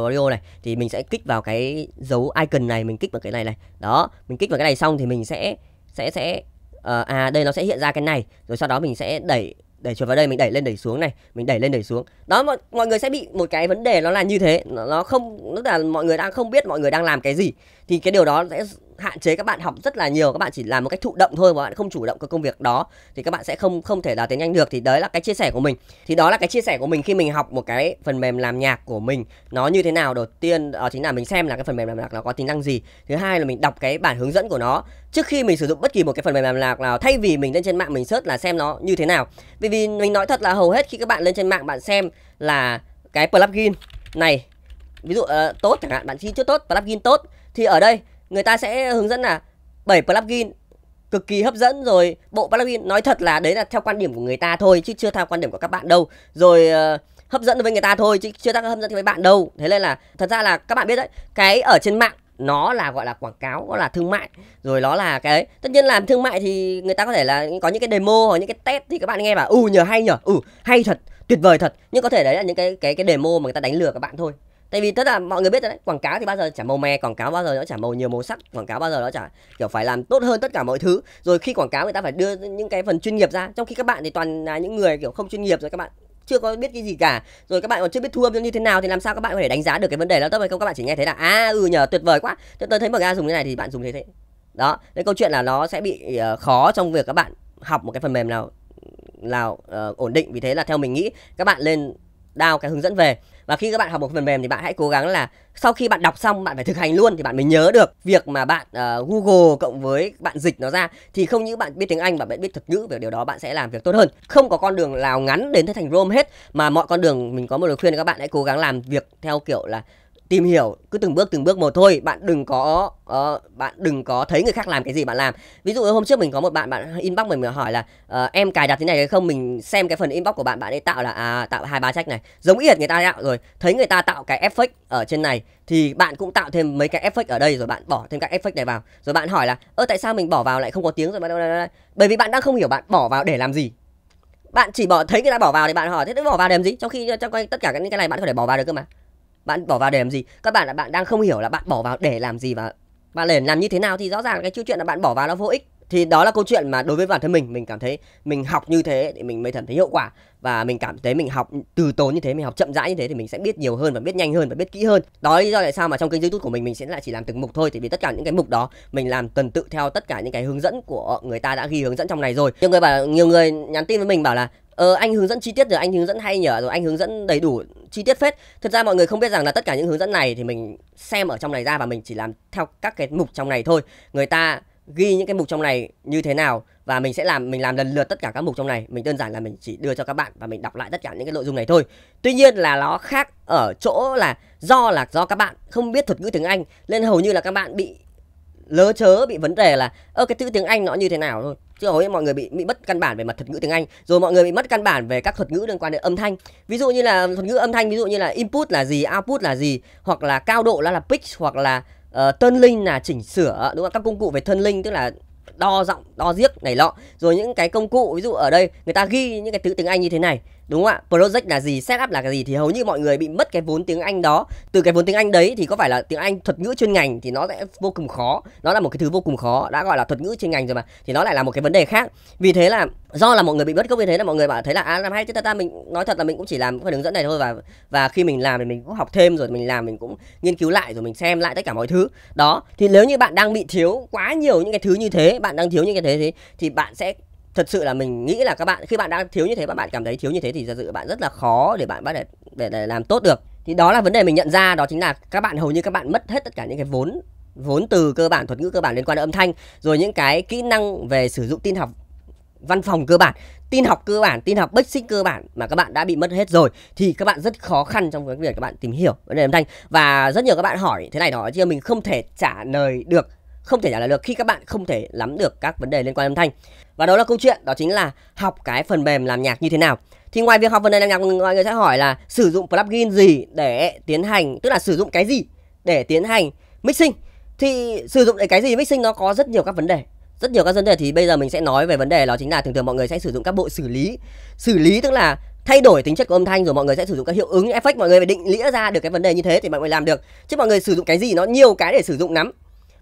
audio này thì mình sẽ kích vào cái dấu icon này mình kích vào cái này này đó mình kích vào cái này xong thì mình sẽ sẽ sẽ uh, à đây nó sẽ hiện ra cái này rồi sau đó mình sẽ đẩy để chuột vào đây mình đẩy lên đẩy xuống này mình đẩy lên đẩy xuống đó mọi, mọi người sẽ bị một cái vấn đề nó là như thế nó, nó không tức là mọi người đang không biết mọi người đang làm cái gì thì cái điều đó sẽ hạn chế các bạn học rất là nhiều các bạn chỉ làm một cách thụ động thôi và bạn không chủ động cái công việc đó thì các bạn sẽ không không thể là tiếng Anh được thì đấy là cái chia sẻ của mình thì đó là cái chia sẻ của mình khi mình học một cái phần mềm làm nhạc của mình nó như thế nào đầu tiên đó chính là mình xem là cái phần mềm làm nhạc nó có tính năng gì thứ hai là mình đọc cái bản hướng dẫn của nó trước khi mình sử dụng bất kỳ một cái phần mềm làm nhạc nào thay vì mình lên trên mạng mình search là xem nó như thế nào vì vì mình nói thật là hầu hết khi các bạn lên trên mạng bạn xem là cái plugin này ví dụ uh, tốt chẳng hạn bạn xin chưa tốt plugin tốt thì ở đây người ta sẽ hướng dẫn là 7 plugin cực kỳ hấp dẫn rồi bộ plugin nói thật là đấy là theo quan điểm của người ta thôi chứ chưa theo quan điểm của các bạn đâu rồi uh, hấp dẫn với người ta thôi chứ chưa tác hấp dẫn với bạn đâu thế nên là thật ra là các bạn biết đấy cái ở trên mạng nó là gọi là quảng cáo nó là thương mại rồi nó là cái tất nhiên làm thương mại thì người ta có thể là có những cái demo hoặc những cái test thì các bạn nghe bảo ừ nhờ hay nhờ ừ hay thật tuyệt vời thật nhưng có thể đấy là những cái cái cái demo mà người ta đánh lừa các bạn thôi tại vì tất cả mọi người biết rồi đấy quảng cáo thì bao giờ chả màu mè quảng cáo bao giờ nó chả màu nhiều màu sắc quảng cáo bao giờ nó chả kiểu phải làm tốt hơn tất cả mọi thứ rồi khi quảng cáo người ta phải đưa những cái phần chuyên nghiệp ra trong khi các bạn thì toàn là những người kiểu không chuyên nghiệp rồi các bạn chưa có biết cái gì cả rồi các bạn còn chưa biết thu âm như thế nào thì làm sao các bạn có thể đánh giá được cái vấn đề đó tấp hay không các bạn chỉ nghe thấy là à ừ nhờ tuyệt vời quá tôi, tôi thấy mà ga dùng thế này thì bạn dùng thế thế đó cái câu chuyện là nó sẽ bị uh, khó trong việc các bạn học một cái phần mềm nào nào uh, ổn định vì thế là theo mình nghĩ các bạn lên đào cái hướng dẫn về và khi các bạn học một phần mềm thì bạn hãy cố gắng là sau khi bạn đọc xong bạn phải thực hành luôn thì bạn mới nhớ được việc mà bạn uh, Google cộng với bạn dịch nó ra thì không những bạn biết tiếng Anh và bạn biết thuật ngữ về điều đó bạn sẽ làm việc tốt hơn không có con đường nào ngắn đến thế thành Rome hết mà mọi con đường mình có một lời khuyên các bạn hãy cố gắng làm việc theo kiểu là tìm hiểu cứ từng bước từng bước một thôi bạn đừng có uh, bạn đừng có thấy người khác làm cái gì bạn làm ví dụ hôm trước mình có một bạn bạn inbox mình hỏi là uh, em cài đặt thế này hay không mình xem cái phần inbox của bạn bạn ấy tạo là à, tạo hai ba trách này giống y hệt người ta tạo rồi thấy người ta tạo cái effect ở trên này thì bạn cũng tạo thêm mấy cái effect ở đây rồi bạn bỏ thêm các effect này vào rồi bạn hỏi là ơ tại sao mình bỏ vào lại không có tiếng rồi bạn bởi vì bạn đang không hiểu bạn bỏ vào để làm gì bạn chỉ bỏ thấy người ta bỏ vào thì bạn hỏi thế bỏ vào để làm gì trong khi trong tất cả những cái này bạn có thể bỏ vào được cơ mà bạn bỏ vào để làm gì các bạn là bạn đang không hiểu là bạn bỏ vào để làm gì và bạn để làm như thế nào thì rõ ràng cái câu chuyện là bạn bỏ vào nó vô ích thì đó là câu chuyện mà đối với bản thân mình mình cảm thấy mình học như thế thì mình mới cảm thấy hiệu quả và mình cảm thấy mình học từ tốn như thế mình học chậm rãi như thế thì mình sẽ biết nhiều hơn và biết nhanh hơn và biết kỹ hơn đó là lý do tại sao mà trong kênh youtube của mình mình sẽ lại chỉ làm từng mục thôi thì vì tất cả những cái mục đó mình làm tuần tự theo tất cả những cái hướng dẫn của người ta đã ghi hướng dẫn trong này rồi nhiều người bảo nhiều người nhắn tin với mình bảo là ờ anh hướng dẫn chi tiết rồi anh hướng dẫn hay nhở rồi anh hướng dẫn đầy đủ chi tiết phết Thật ra mọi người không biết rằng là tất cả những hướng dẫn này thì mình xem ở trong này ra và mình chỉ làm theo các cái mục trong này thôi người ta ghi những cái mục trong này như thế nào và mình sẽ làm mình làm lần lượt tất cả các mục trong này mình đơn giản là mình chỉ đưa cho các bạn và mình đọc lại tất cả những cái nội dung này thôi tuy nhiên là nó khác ở chỗ là do là do các bạn không biết thuật ngữ tiếng anh nên hầu như là các bạn bị lớ chớ bị vấn đề là ơ cái chữ tiếng Anh nó như thế nào thôi chứ hầu mọi người bị bị mất căn bản về mặt thuật ngữ tiếng Anh rồi mọi người bị mất căn bản về các thuật ngữ liên quan đến âm thanh ví dụ như là thuật ngữ âm thanh ví dụ như là input là gì output là gì hoặc là cao độ là là pitch hoặc là ờ, uh, linh là chỉnh sửa đúng không các công cụ về thân linh tức là đo giọng đo giếc này lọ rồi những cái công cụ ví dụ ở đây người ta ghi những cái từ tiếng Anh như thế này đúng không ạ project là gì setup là cái gì thì hầu như mọi người bị mất cái vốn tiếng anh đó từ cái vốn tiếng anh đấy thì có phải là tiếng anh thuật ngữ chuyên ngành thì nó sẽ vô cùng khó nó là một cái thứ vô cùng khó đã gọi là thuật ngữ chuyên ngành rồi mà thì nó lại là một cái vấn đề khác vì thế là do là mọi người bị mất gốc như thế là mọi người bảo thấy là à làm hay chứ ta, ta mình nói thật là mình cũng chỉ làm cái hướng dẫn này thôi và và khi mình làm thì mình cũng học thêm rồi mình làm mình cũng nghiên cứu lại rồi mình xem lại tất cả mọi thứ đó thì nếu như bạn đang bị thiếu quá nhiều những cái thứ như thế bạn đang thiếu những cái thế thì, thì bạn sẽ thật sự là mình nghĩ là các bạn khi bạn đang thiếu như thế bạn bạn cảm thấy thiếu như thế thì thật sự bạn rất là khó để bạn bắt để, để, để làm tốt được thì đó là vấn đề mình nhận ra đó chính là các bạn hầu như các bạn mất hết tất cả những cái vốn vốn từ cơ bản thuật ngữ cơ bản liên quan đến âm thanh rồi những cái kỹ năng về sử dụng tin học văn phòng cơ bản tin học cơ bản tin học basic cơ bản mà các bạn đã bị mất hết rồi thì các bạn rất khó khăn trong cái việc các bạn tìm hiểu vấn đề âm thanh và rất nhiều các bạn hỏi thế này đó chứ mình không thể trả lời được không thể trả lời được khi các bạn không thể nắm được các vấn đề liên quan âm thanh và đó là câu chuyện đó chính là học cái phần mềm làm nhạc như thế nào thì ngoài việc học phần mềm làm nhạc mọi người sẽ hỏi là sử dụng plugin gì để tiến hành tức là sử dụng cái gì để tiến hành mixing thì sử dụng để cái gì mixing nó có rất nhiều các vấn đề rất nhiều các vấn đề thì bây giờ mình sẽ nói về vấn đề đó chính là thường thường mọi người sẽ sử dụng các bộ xử lý xử lý tức là thay đổi tính chất của âm thanh rồi mọi người sẽ sử dụng các hiệu ứng effect mọi người phải định nghĩa ra được cái vấn đề như thế thì mọi người làm được chứ mọi người sử dụng cái gì nó nhiều cái để sử dụng lắm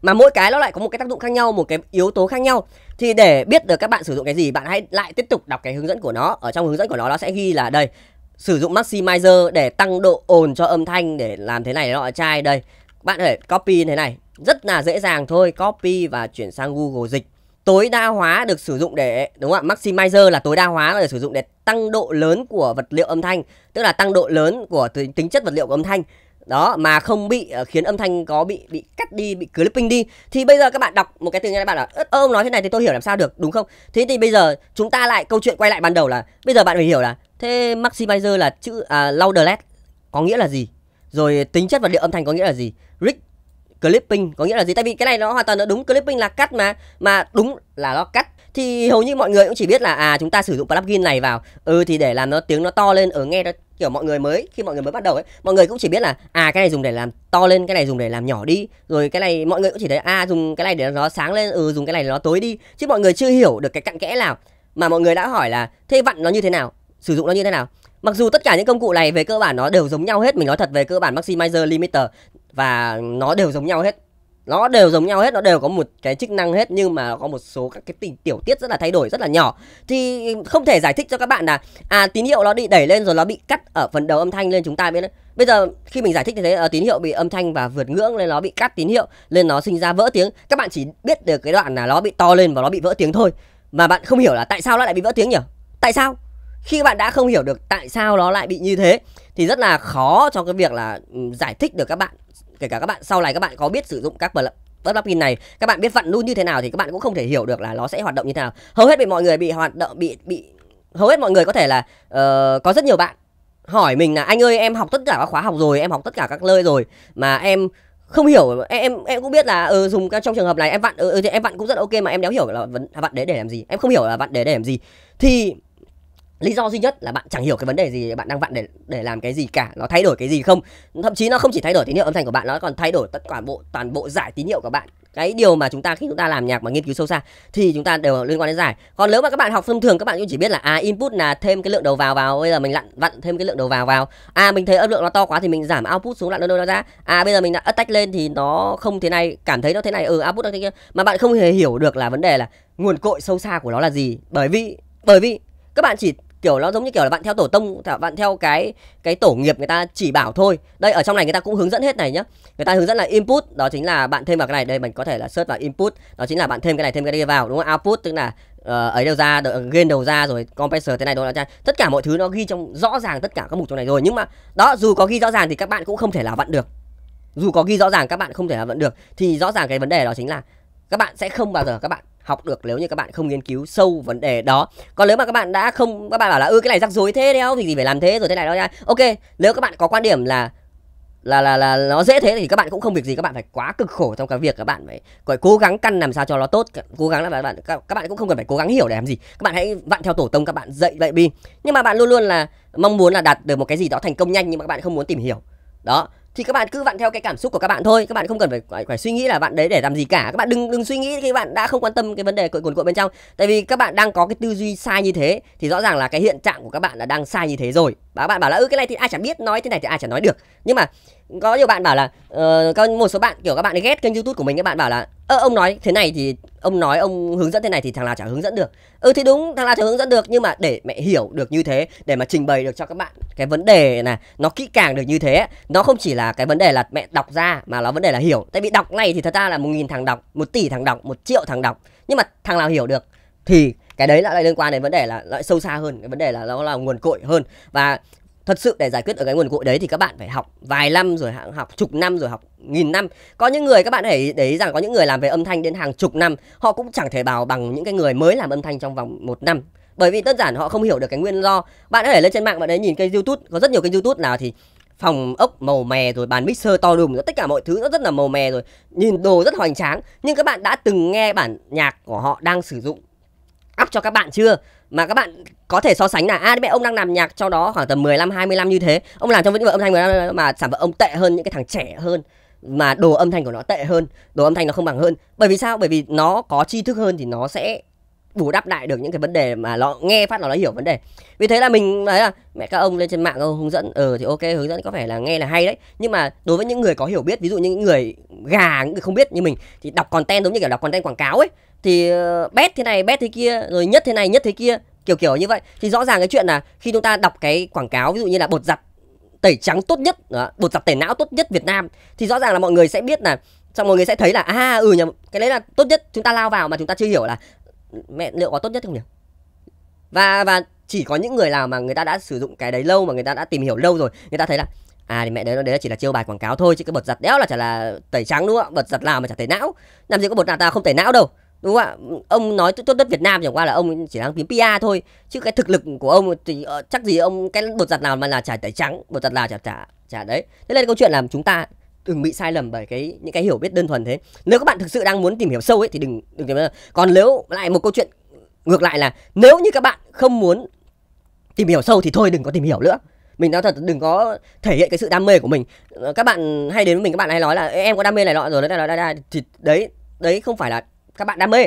mà mỗi cái nó lại có một cái tác dụng khác nhau một cái yếu tố khác nhau thì để biết được các bạn sử dụng cái gì bạn hãy lại tiếp tục đọc cái hướng dẫn của nó ở trong hướng dẫn của nó nó sẽ ghi là đây sử dụng maximizer để tăng độ ồn cho âm thanh để làm thế này nọ chai đây bạn thể copy thế này rất là dễ dàng thôi copy và chuyển sang google dịch tối đa hóa được sử dụng để đúng không ạ maximizer là tối đa hóa là để sử dụng để tăng độ lớn của vật liệu âm thanh tức là tăng độ lớn của tính chất vật liệu của âm thanh đó mà không bị uh, khiến âm thanh có bị bị cắt đi bị clipping đi thì bây giờ các bạn đọc một cái từ nghe này bạn là ông nói thế này thì tôi hiểu làm sao được đúng không thế thì bây giờ chúng ta lại câu chuyện quay lại ban đầu là bây giờ bạn phải hiểu là thế maximizer là chữ à, louderless có nghĩa là gì rồi tính chất vật liệu âm thanh có nghĩa là gì Rick clipping có nghĩa là gì tại vì cái này nó hoàn toàn nó đúng clipping là cắt mà mà đúng là nó cắt thì hầu như mọi người cũng chỉ biết là à chúng ta sử dụng plugin này vào ừ thì để làm nó tiếng nó to lên ở ừ, nghe nó kiểu mọi người mới khi mọi người mới bắt đầu ấy mọi người cũng chỉ biết là à cái này dùng để làm to lên cái này dùng để làm nhỏ đi rồi cái này mọi người cũng chỉ thấy à dùng cái này để nó sáng lên ừ dùng cái này để nó tối đi chứ mọi người chưa hiểu được cái cặn kẽ nào mà mọi người đã hỏi là thế vặn nó như thế nào sử dụng nó như thế nào mặc dù tất cả những công cụ này về cơ bản nó đều giống nhau hết mình nói thật về cơ bản maximizer limiter và nó đều giống nhau hết nó đều giống nhau hết nó đều có một cái chức năng hết nhưng mà có một số các cái tình tiểu tiết rất là thay đổi rất là nhỏ thì không thể giải thích cho các bạn là à tín hiệu nó bị đẩy lên rồi nó bị cắt ở phần đầu âm thanh lên chúng ta biết đấy bây giờ khi mình giải thích thì thấy à, tín hiệu bị âm thanh và vượt ngưỡng nên nó bị cắt tín hiệu nên nó sinh ra vỡ tiếng các bạn chỉ biết được cái đoạn là nó bị to lên và nó bị vỡ tiếng thôi mà bạn không hiểu là tại sao nó lại bị vỡ tiếng nhỉ tại sao khi bạn đã không hiểu được tại sao nó lại bị như thế thì rất là khó cho cái việc là ừ, giải thích được các bạn kể cả các bạn sau này các bạn có biết sử dụng các plugin này các bạn biết vặn luôn như thế nào thì các bạn cũng không thể hiểu được là nó sẽ hoạt động như thế nào hầu hết bị mọi người bị hoạt động bị bị hầu hết mọi người có thể là uh, có rất nhiều bạn hỏi mình là anh ơi em học tất cả các khóa học rồi em học tất cả các nơi rồi mà em không hiểu em em cũng biết là ừ, dùng trong trường hợp này em vặn ừ, em vặn cũng rất ok mà em đéo hiểu là à, vặn để để làm gì em không hiểu là vặn để để làm gì thì lý do duy nhất là bạn chẳng hiểu cái vấn đề gì bạn đang vặn để để làm cái gì cả nó thay đổi cái gì không thậm chí nó không chỉ thay đổi tín hiệu âm thanh của bạn nó còn thay đổi tất cả bộ toàn bộ giải tín hiệu của bạn cái điều mà chúng ta khi chúng ta làm nhạc mà nghiên cứu sâu xa thì chúng ta đều liên quan đến giải còn nếu mà các bạn học thông thường các bạn cũng chỉ biết là à input là thêm cái lượng đầu vào vào bây giờ mình lặn vặn thêm cái lượng đầu vào vào à mình thấy âm lượng nó to quá thì mình giảm output xuống lặn đâu nó ra à bây giờ mình đã attack lên thì nó không thế này cảm thấy nó thế này ừ output nó thế kia mà bạn không hề hiểu được là vấn đề là nguồn cội sâu xa của nó là gì bởi vì bởi vì các bạn chỉ kiểu nó giống như kiểu là bạn theo tổ tông bạn theo cái cái tổ nghiệp người ta chỉ bảo thôi đây ở trong này người ta cũng hướng dẫn hết này nhá người ta hướng dẫn là input đó chính là bạn thêm vào cái này đây mình có thể là search vào input đó chính là bạn thêm cái này thêm cái kia vào đúng không output tức là uh, ấy đâu ra gain đầu ra rồi compressor thế này đó ra tất cả mọi thứ nó ghi trong rõ ràng tất cả các mục trong này rồi nhưng mà đó dù có ghi rõ ràng thì các bạn cũng không thể là vặn được dù có ghi rõ ràng các bạn không thể là vặn được thì rõ ràng cái vấn đề đó chính là các bạn sẽ không bao giờ các bạn học được nếu như các bạn không nghiên cứu sâu vấn đề đó còn nếu mà các bạn đã không các bạn bảo là ư cái này rắc rối thế đéo thì gì phải làm thế rồi thế này đó nha ok nếu các bạn có quan điểm là là là là nó dễ thế thì các bạn cũng không việc gì các bạn phải quá cực khổ trong cái việc các bạn phải gọi cố gắng căn làm sao cho nó tốt cố gắng là các bạn các, các bạn cũng không cần phải cố gắng hiểu để làm gì các bạn hãy vặn theo tổ tông các bạn dạy vậy đi nhưng mà bạn luôn luôn là mong muốn là đạt được một cái gì đó thành công nhanh nhưng mà các bạn không muốn tìm hiểu đó thì các bạn cứ vặn theo cái cảm xúc của các bạn thôi các bạn không cần phải phải, phải suy nghĩ là bạn đấy để làm gì cả các bạn đừng đừng suy nghĩ khi bạn đã không quan tâm cái vấn đề cội nguồn bên trong tại vì các bạn đang có cái tư duy sai như thế thì rõ ràng là cái hiện trạng của các bạn là đang sai như thế rồi và các bạn bảo là ừ cái này thì ai chẳng biết nói thế này thì ai chẳng nói được nhưng mà có nhiều bạn bảo là uh, có một số bạn kiểu các bạn ghét kênh youtube của mình các bạn bảo là ờ, ông nói thế này thì ông nói ông hướng dẫn thế này thì thằng nào chẳng hướng dẫn được ừ thì đúng thằng nào chẳng hướng dẫn được nhưng mà để mẹ hiểu được như thế để mà trình bày được cho các bạn cái vấn đề này nó kỹ càng được như thế nó không chỉ là cái vấn đề là mẹ đọc ra mà nó vấn đề là hiểu tại vì đọc này thì thật ra là một nghìn thằng đọc một tỷ thằng đọc một triệu thằng đọc nhưng mà thằng nào hiểu được thì cái đấy lại liên quan đến vấn đề là lại sâu xa hơn cái vấn đề là nó là nguồn cội hơn và thật sự để giải quyết ở cái nguồn cội đấy thì các bạn phải học vài năm rồi học chục năm rồi học nghìn năm có những người các bạn hãy để ý rằng có những người làm về âm thanh đến hàng chục năm họ cũng chẳng thể bảo bằng những cái người mới làm âm thanh trong vòng một năm bởi vì đơn giản họ không hiểu được cái nguyên do bạn có thể lên trên mạng bạn ấy nhìn kênh youtube có rất nhiều kênh youtube nào thì phòng ốc màu mè rồi bàn mixer to đùng tất cả mọi thứ nó rất là màu mè rồi nhìn đồ rất hoành tráng nhưng các bạn đã từng nghe bản nhạc của họ đang sử dụng up cho các bạn chưa mà các bạn có thể so sánh là a à, mẹ ông đang làm nhạc cho đó khoảng tầm 15 20 năm như thế ông làm trong lĩnh vực âm thanh 15 mà sản phẩm ông tệ hơn những cái thằng trẻ hơn mà đồ âm thanh của nó tệ hơn đồ âm thanh nó không bằng hơn bởi vì sao bởi vì nó có tri thức hơn thì nó sẽ bù đắp lại được những cái vấn đề mà nó nghe phát là nó hiểu vấn đề vì thế là mình đấy là mẹ các ông lên trên mạng ông hướng dẫn ờ ừ, thì ok hướng dẫn có vẻ là nghe là hay đấy nhưng mà đối với những người có hiểu biết ví dụ như những người gà những người không biết như mình thì đọc content giống như kiểu đọc content quảng cáo ấy thì ờ, bét thế này bét thế kia rồi nhất thế này nhất thế kia kiểu kiểu như vậy thì rõ ràng cái chuyện là khi chúng ta đọc cái quảng cáo ví dụ như là bột giặt tẩy trắng tốt nhất bột giặt tẩy não tốt nhất Việt Nam thì rõ ràng là mọi người sẽ biết là xong mọi người sẽ thấy là à ừ nhà, cái đấy là tốt nhất chúng ta lao vào mà chúng ta chưa hiểu là mẹ liệu có tốt nhất không nhỉ và và chỉ có những người nào mà người ta đã sử dụng cái đấy lâu mà người ta đã tìm hiểu lâu rồi người ta thấy là à thì mẹ đấy nó đấy chỉ là chiêu bài quảng cáo thôi chứ cái bột giặt đéo là chả là tẩy trắng đúng không ạ bột giặt nào mà chả tẩy não làm gì có bột nào ta không tẩy não đâu đúng không ạ ông nói tốt đất Việt Nam chẳng qua là ông chỉ đang kiếm PR thôi chứ cái thực lực của ông thì uh, chắc gì ông cái bột giặt nào mà là chả tẩy trắng bột giặt nào chả chả chả đấy thế nên câu chuyện là chúng ta đừng bị sai lầm bởi cái những cái hiểu biết đơn thuần thế nếu các bạn thực sự đang muốn tìm hiểu sâu ấy thì đừng đừng tìm còn nếu lại một câu chuyện ngược lại là nếu như các bạn không muốn tìm hiểu sâu thì thôi đừng có tìm hiểu nữa mình nói thật đừng có thể hiện cái sự đam mê của mình ờ, các bạn hay đến với mình các bạn hay nói là em có đam mê này nọ rồi đấy là đây thì đấy đấy không phải là các bạn đam mê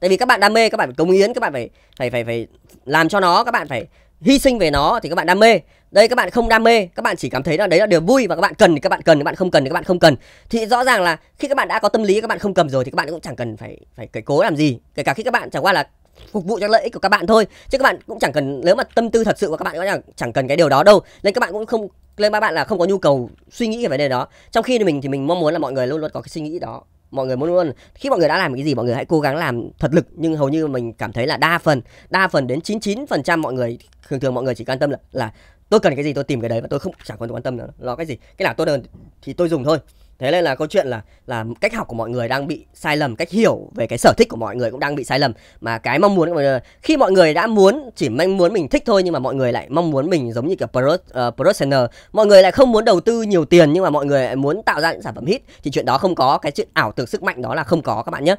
tại vì các bạn đam mê các bạn phải cống hiến các bạn phải phải phải phải làm cho nó các bạn phải hy sinh về nó thì các bạn đam mê đây các bạn không đam mê các bạn chỉ cảm thấy là đấy là điều vui và các bạn cần thì các bạn cần các bạn không cần thì các bạn không cần thì rõ ràng là khi các bạn đã có tâm lý các bạn không cầm rồi thì các bạn cũng chẳng cần phải phải cố làm gì kể cả khi các bạn chẳng qua là phục vụ cho lợi ích của các bạn thôi chứ các bạn cũng chẳng cần nếu mà tâm tư thật sự của các bạn cũng chẳng, chẳng cần cái điều đó đâu nên các bạn cũng không nên ba bạn là không có nhu cầu suy nghĩ về vấn đề đó trong khi thì mình thì mình mong muốn là mọi người luôn luôn có cái suy nghĩ đó mọi người muốn luôn khi mọi người đã làm cái gì mọi người hãy cố gắng làm thật lực nhưng hầu như mình cảm thấy là đa phần đa phần đến 99% mọi người thường thường mọi người chỉ quan tâm là, là tôi cần cái gì tôi tìm cái đấy và tôi không chẳng quan tâm quan tâm nó, nó cái gì cái nào tốt hơn thì tôi dùng thôi thế nên là câu chuyện là là cách học của mọi người đang bị sai lầm cách hiểu về cái sở thích của mọi người cũng đang bị sai lầm mà cái mong muốn của mọi người, khi mọi người đã muốn chỉ mong muốn mình thích thôi nhưng mà mọi người lại mong muốn mình giống như kiểu pro, uh, professional mọi người lại không muốn đầu tư nhiều tiền nhưng mà mọi người lại muốn tạo ra những sản phẩm hit thì chuyện đó không có cái chuyện ảo tưởng sức mạnh đó là không có các bạn nhé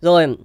rồi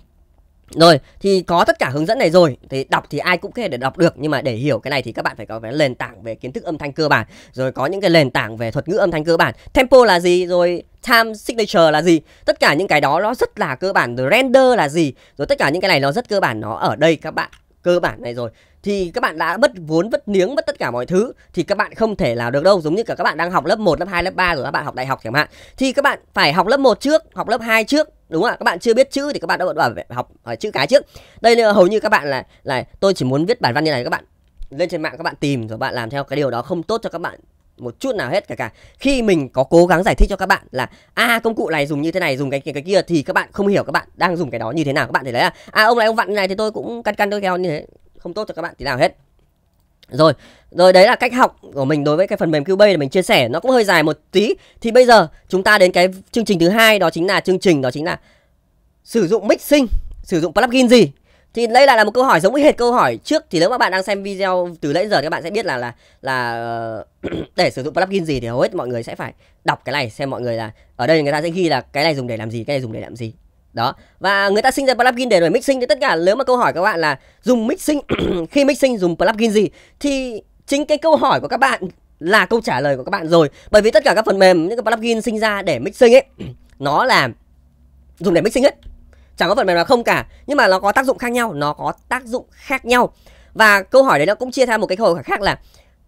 rồi, thì có tất cả hướng dẫn này rồi Thì đọc thì ai cũng có thể để đọc được Nhưng mà để hiểu cái này thì các bạn phải có cái nền tảng về kiến thức âm thanh cơ bản Rồi có những cái nền tảng về thuật ngữ âm thanh cơ bản Tempo là gì, rồi time signature là gì Tất cả những cái đó nó rất là cơ bản Rồi render là gì Rồi tất cả những cái này nó rất cơ bản Nó ở đây các bạn cơ bản này rồi thì các bạn đã mất vốn, mất miếng, mất tất cả mọi thứ thì các bạn không thể nào được đâu, giống như cả các bạn đang học lớp 1, lớp 2, lớp 3 rồi các bạn học đại học chẳng hạn. Thì các bạn phải học lớp 1 trước, học lớp 2 trước đúng không ạ các bạn chưa biết chữ thì các bạn đã bảo học ở chữ cái trước đây là hầu như các bạn là là tôi chỉ muốn viết bài văn như này các bạn lên trên mạng các bạn tìm rồi bạn làm theo cái điều đó không tốt cho các bạn một chút nào hết cả cả khi mình có cố gắng giải thích cho các bạn là a à, công cụ này dùng như thế này dùng cái, cái cái kia thì các bạn không hiểu các bạn đang dùng cái đó như thế nào các bạn thì đấy là à ông này ông vặn như này thì tôi cũng căn căn tôi kéo như thế không tốt cho các bạn thì nào hết rồi rồi đấy là cách học của mình đối với cái phần mềm Cubase là mình chia sẻ nó cũng hơi dài một tí thì bây giờ chúng ta đến cái chương trình thứ hai đó chính là chương trình đó chính là sử dụng mixing sử dụng plugin gì thì đây lại là một câu hỏi giống hệt câu hỏi trước thì nếu mà bạn đang xem video từ nãy giờ các bạn sẽ biết là là là ờ, để sử dụng plugin gì thì hầu hết mọi người sẽ phải đọc cái này xem mọi người là ở đây người ta sẽ ghi là cái này dùng để làm gì cái này dùng để làm gì đó và người ta sinh ra plugin để đổi mixing thì tất cả nếu mà câu hỏi các bạn là dùng mixing khi mixing dùng plugin gì thì chính cái câu hỏi của các bạn là câu trả lời của các bạn rồi bởi vì tất cả các phần mềm những cái plugin sinh ra để mixing ấy nó là dùng để mixing hết chẳng có phần mềm nào không cả nhưng mà nó có tác dụng khác nhau nó có tác dụng khác nhau và câu hỏi đấy nó cũng chia ra một cái câu hỏi khác là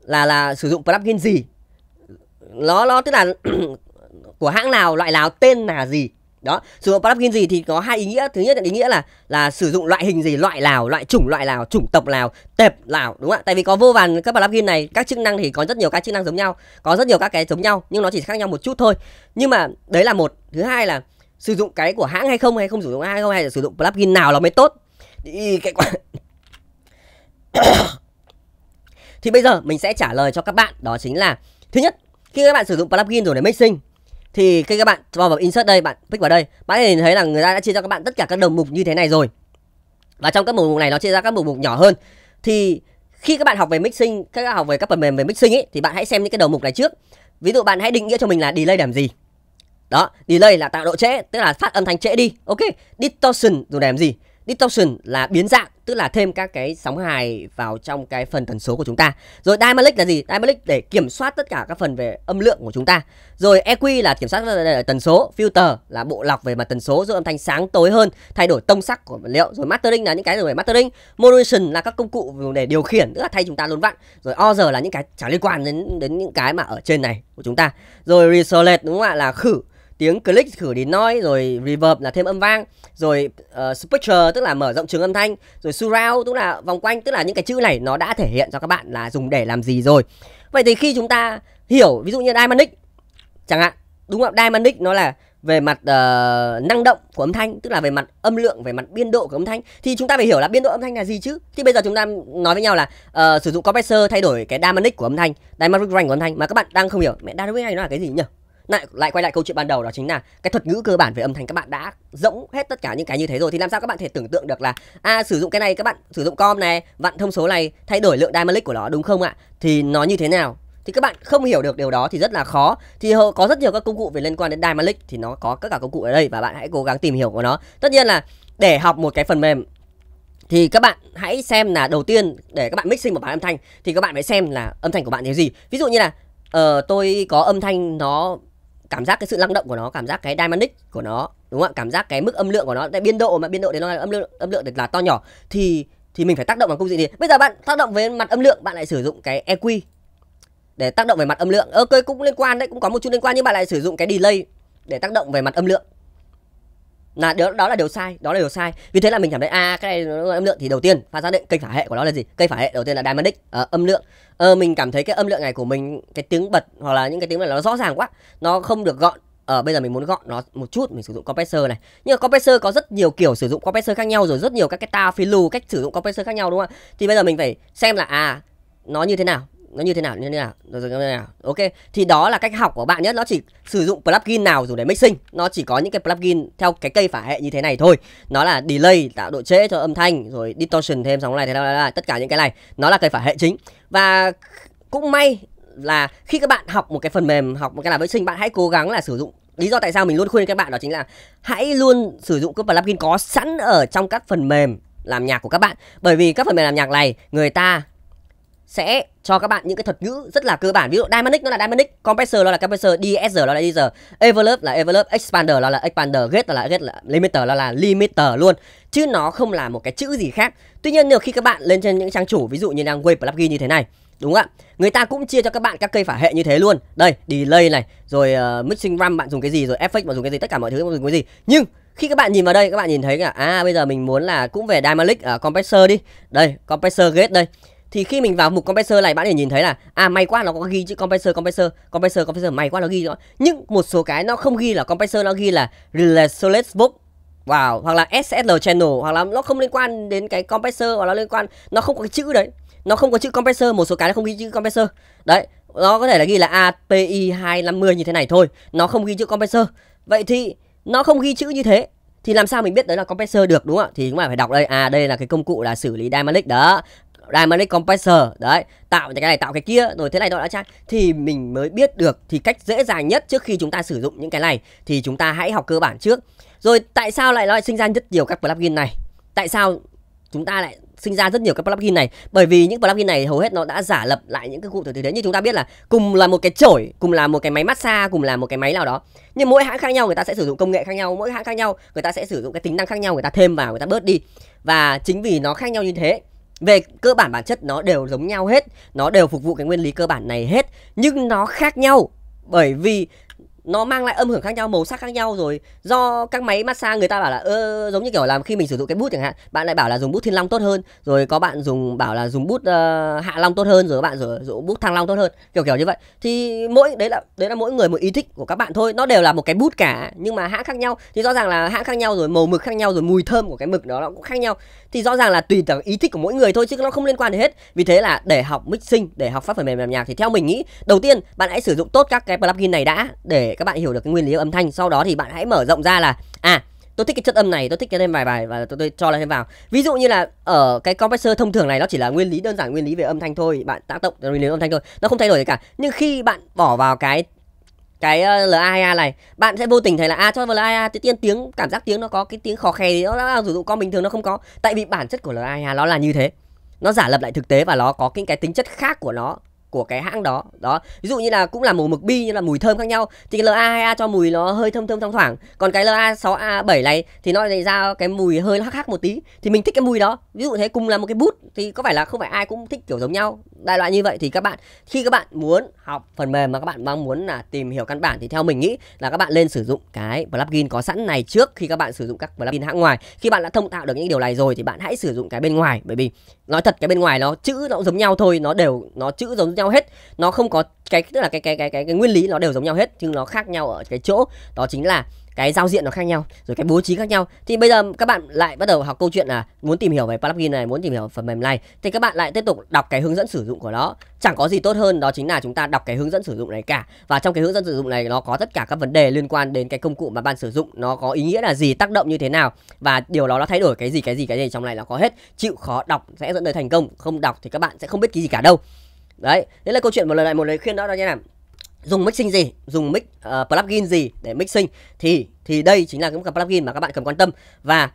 là là sử dụng plugin gì nó nó tức là của hãng nào loại nào tên là gì đó sử dụng plugin gì thì có hai ý nghĩa thứ nhất là ý nghĩa là là sử dụng loại hình gì loại nào loại chủng loại nào chủng tộc nào tệp nào đúng không ạ tại vì có vô vàn các plugin này các chức năng thì có rất nhiều các chức năng giống nhau có rất nhiều các cái giống nhau nhưng nó chỉ khác nhau một chút thôi nhưng mà đấy là một thứ hai là sử dụng cái của hãng hay không hay không sử dụng hay không hay là sử dụng plugin nào là mới tốt thì cái quả thì bây giờ mình sẽ trả lời cho các bạn đó chính là thứ nhất khi các bạn sử dụng plugin rồi để mixing thì khi các bạn vào vào insert đây bạn pick vào đây bạn nhìn thấy là người ta đã chia cho các bạn tất cả các đầu mục như thế này rồi và trong các mục mục này nó chia ra các mục mục nhỏ hơn thì khi các bạn học về mixing các bạn học về các phần mềm về mixing ấy thì bạn hãy xem những cái đầu mục này trước ví dụ bạn hãy định nghĩa cho mình là delay làm gì đó, delay là tạo độ trễ, tức là phát âm thanh trễ đi. Ok, distortion dùng để làm gì? Distortion là biến dạng, tức là thêm các cái sóng hài vào trong cái phần tần số của chúng ta. Rồi dynamic là gì? Dynamic để kiểm soát tất cả các phần về âm lượng của chúng ta. Rồi EQ là kiểm soát tần số, filter là bộ lọc về mặt tần số giữa âm thanh sáng tối hơn, thay đổi tông sắc của vật liệu. Rồi mastering là những cái rồi mastering, modulation là các công cụ để điều khiển, tức là thay chúng ta luôn vặn. Rồi order là những cái chẳng liên quan đến đến những cái mà ở trên này của chúng ta. Rồi isolate đúng không ạ? Là khử tiếng click khử đến noise rồi reverb là thêm âm vang rồi uh, ờ, speaker tức là mở rộng trường âm thanh rồi surround tức là vòng quanh tức là những cái chữ này nó đã thể hiện cho các bạn là dùng để làm gì rồi vậy thì khi chúng ta hiểu ví dụ như dynamic chẳng hạn đúng không dynamic nó là về mặt uh, năng động của âm thanh tức là về mặt âm lượng về mặt biên độ của âm thanh thì chúng ta phải hiểu là biên độ âm thanh là gì chứ thì bây giờ chúng ta nói với nhau là uh, sử dụng compressor thay đổi cái dynamic của âm thanh dynamic range của âm thanh mà các bạn đang không hiểu mẹ dynamic range nó là cái gì nhỉ lại lại quay lại câu chuyện ban đầu đó chính là cái thuật ngữ cơ bản về âm thanh các bạn đã rỗng hết tất cả những cái như thế rồi thì làm sao các bạn thể tưởng tượng được là a à, sử dụng cái này các bạn sử dụng com này vặn thông số này thay đổi lượng dynamic của nó đúng không ạ thì nó như thế nào thì các bạn không hiểu được điều đó thì rất là khó thì có rất nhiều các công cụ về liên quan đến dynamic thì nó có tất cả công cụ ở đây và bạn hãy cố gắng tìm hiểu của nó tất nhiên là để học một cái phần mềm thì các bạn hãy xem là đầu tiên để các bạn mixing một bản âm thanh thì các bạn phải xem là âm thanh của bạn như gì ví dụ như là uh, tôi có âm thanh nó cảm giác cái sự lăng động của nó cảm giác cái dynamic của nó đúng không ạ cảm giác cái mức âm lượng của nó tại biên độ mà biên độ đấy nó là âm lượng âm lượng thì là to nhỏ thì thì mình phải tác động bằng công gì thì bây giờ bạn tác động về mặt âm lượng bạn lại sử dụng cái EQ để tác động về mặt âm lượng ok cũng liên quan đấy cũng có một chút liên quan nhưng bạn lại sử dụng cái delay để tác động về mặt âm lượng là đó, đó là điều sai đó là điều sai vì thế là mình cảm thấy à cái này âm lượng thì đầu tiên pha xác định kênh phả hệ của nó là gì kênh phả hệ đầu tiên là diamandic à, ờ, âm lượng à, mình cảm thấy cái âm lượng này của mình cái tiếng bật hoặc là những cái tiếng này nó rõ ràng quá nó không được gọn ở ờ, à, bây giờ mình muốn gọn nó một chút mình sử dụng compressor này nhưng mà compressor có rất nhiều kiểu sử dụng compressor khác nhau rồi rất nhiều các cái ta phi lù cách sử dụng compressor khác nhau đúng không thì bây giờ mình phải xem là à nó như thế nào nó như thế nào như thế nào rồi như thế nào ok thì đó là cách học của bạn nhất nó chỉ sử dụng plugin nào dùng để mixing nó chỉ có những cái plugin theo cái cây phả hệ như thế này thôi nó là delay tạo độ trễ cho âm thanh rồi distortion thêm sóng này thế nào tất cả những cái này nó là cây phả hệ chính và cũng may là khi các bạn học một cái phần mềm học một cái làm mixing bạn hãy cố gắng là sử dụng lý do tại sao mình luôn khuyên các bạn đó chính là hãy luôn sử dụng các plugin có sẵn ở trong các phần mềm làm nhạc của các bạn bởi vì các phần mềm làm nhạc này người ta sẽ cho các bạn những cái thuật ngữ rất là cơ bản ví dụ dynamic nó là dynamic compressor nó là compressor dsr nó là dsr envelope là envelope expander nó là expander gate là gate là limiter nó là limiter luôn chứ nó không là một cái chữ gì khác tuy nhiên nếu khi các bạn lên trên những trang chủ ví dụ như đang wave plugin như thế này đúng không ạ người ta cũng chia cho các bạn các cây phả hệ như thế luôn đây delay này rồi uh, mixing ram bạn dùng cái gì rồi effect bạn dùng cái gì tất cả mọi thứ bạn dùng cái gì nhưng khi các bạn nhìn vào đây các bạn nhìn thấy là à bây giờ mình muốn là cũng về dynamic uh, ờ, compressor đi đây compressor gate đây thì khi mình vào mục compressor này bạn để nhìn thấy là à may quá nó có ghi chữ compressor compressor compressor compressor may quá nó ghi rõ nhưng một số cái nó không ghi là compressor nó ghi là relationless book wow hoặc là SSL channel hoặc là nó không liên quan đến cái compressor hoặc là liên quan nó không có cái chữ đấy nó không có chữ compressor một số cái nó không ghi chữ compressor đấy nó có thể là ghi là API 250 như thế này thôi nó không ghi chữ compressor vậy thì nó không ghi chữ như thế thì làm sao mình biết đấy là compressor được đúng không ạ thì chúng ta phải đọc đây à đây là cái công cụ là xử lý dynamic đó dynamic compressor đấy tạo cái này tạo cái kia rồi thế này đó đã chắc thì mình mới biết được thì cách dễ dàng nhất trước khi chúng ta sử dụng những cái này thì chúng ta hãy học cơ bản trước rồi tại sao lại lại sinh ra rất nhiều các plugin này tại sao chúng ta lại sinh ra rất nhiều các plugin này bởi vì những plugin này hầu hết nó đã giả lập lại những cái cụ thể thực đấy như chúng ta biết là cùng là một cái chổi cùng là một cái máy massage cùng là một cái máy nào đó nhưng mỗi hãng khác nhau người ta sẽ sử dụng công nghệ khác nhau mỗi hãng khác nhau người ta sẽ sử dụng cái tính năng khác nhau người ta thêm vào người ta bớt đi và chính vì nó khác nhau như thế về cơ bản bản chất nó đều giống nhau hết nó đều phục vụ cái nguyên lý cơ bản này hết nhưng nó khác nhau bởi vì nó mang lại âm hưởng khác nhau màu sắc khác nhau rồi do các máy massage người ta bảo là ơ giống như kiểu là khi mình sử dụng cái bút chẳng hạn bạn lại bảo là dùng bút thiên long tốt hơn rồi có bạn dùng bảo là dùng bút uh, hạ long tốt hơn rồi các bạn rồi dùng bút thăng long tốt hơn kiểu kiểu như vậy thì mỗi đấy là đấy là mỗi người một ý thích của các bạn thôi nó đều là một cái bút cả nhưng mà hãng khác nhau thì rõ ràng là hãng khác nhau rồi màu mực khác nhau rồi mùi thơm của cái mực đó nó cũng khác nhau thì rõ ràng là tùy từng ý thích của mỗi người thôi chứ nó không liên quan gì hết vì thế là để học mixing để học phát phần mềm làm nhạc thì theo mình nghĩ đầu tiên bạn hãy sử dụng tốt các cái plugin này đã để các bạn hiểu được cái nguyên lý âm thanh sau đó thì bạn hãy mở rộng ra là à tôi thích cái chất âm này tôi thích cho thêm vài bài và tôi, tôi cho lên thêm vào ví dụ như là ở cái compressor thông thường này nó chỉ là nguyên lý đơn giản nguyên lý về âm thanh thôi bạn tác động nguyên lý âm thanh thôi nó không thay đổi gì cả nhưng khi bạn bỏ vào cái cái ờ, laa này bạn sẽ vô tình thấy là a à, cho laa tự tiên tiếng cảm giác tiếng nó có cái tiếng khó khè nó đã sử dụng con bình thường nó không có tại vì bản chất của laa nó là như thế nó giả lập lại thực tế và nó có cái cái tính chất khác của nó của cái hãng đó đó ví dụ như là cũng là màu mực bi như là mùi thơm khác nhau thì cái la hai a cho mùi nó hơi thơm thơm thoang thoảng còn cái la sáu a 7 này thì nó lại ra cái mùi hơi khác hắc một tí thì mình thích cái mùi đó ví dụ thế cùng là một cái bút thì có phải là không phải ai cũng thích kiểu giống nhau đại loại như vậy thì các bạn khi các bạn muốn học phần mềm mà các bạn mong muốn là tìm hiểu căn bản thì theo mình nghĩ là các bạn nên sử dụng cái plugin có sẵn này trước khi các bạn sử dụng các plugin hãng ngoài khi bạn đã thông tạo được những điều này rồi thì bạn hãy sử dụng cái bên ngoài bởi vì nói thật cái bên ngoài nó chữ nó giống nhau thôi nó đều nó chữ giống nhau nhau hết nó không có cái tức là cái cái cái cái cái nguyên lý nó đều giống nhau hết nhưng nó khác nhau ở cái chỗ đó chính là cái giao diện nó khác nhau rồi cái bố trí khác nhau thì bây giờ các bạn lại bắt đầu học câu chuyện là muốn tìm hiểu về plugin này muốn tìm hiểu phần mềm này thì các bạn lại tiếp tục đọc cái hướng dẫn sử dụng của nó chẳng có gì tốt hơn đó chính là chúng ta đọc cái hướng dẫn sử dụng này cả và trong cái hướng dẫn sử dụng này nó có tất cả các vấn đề liên quan đến cái công cụ mà bạn sử dụng nó có ý nghĩa là gì tác động như thế nào và điều đó nó thay đổi cái gì cái gì cái gì trong này nó có hết chịu khó đọc sẽ dẫn tới thành công không đọc thì các bạn sẽ không biết cái gì cả đâu đấy đấy là câu chuyện một lần lại một lời khuyên đó là như nào dùng mixing gì dùng mix uh, ờ, plugin gì để mixing thì thì đây chính là cái plugin mà các bạn cần quan tâm và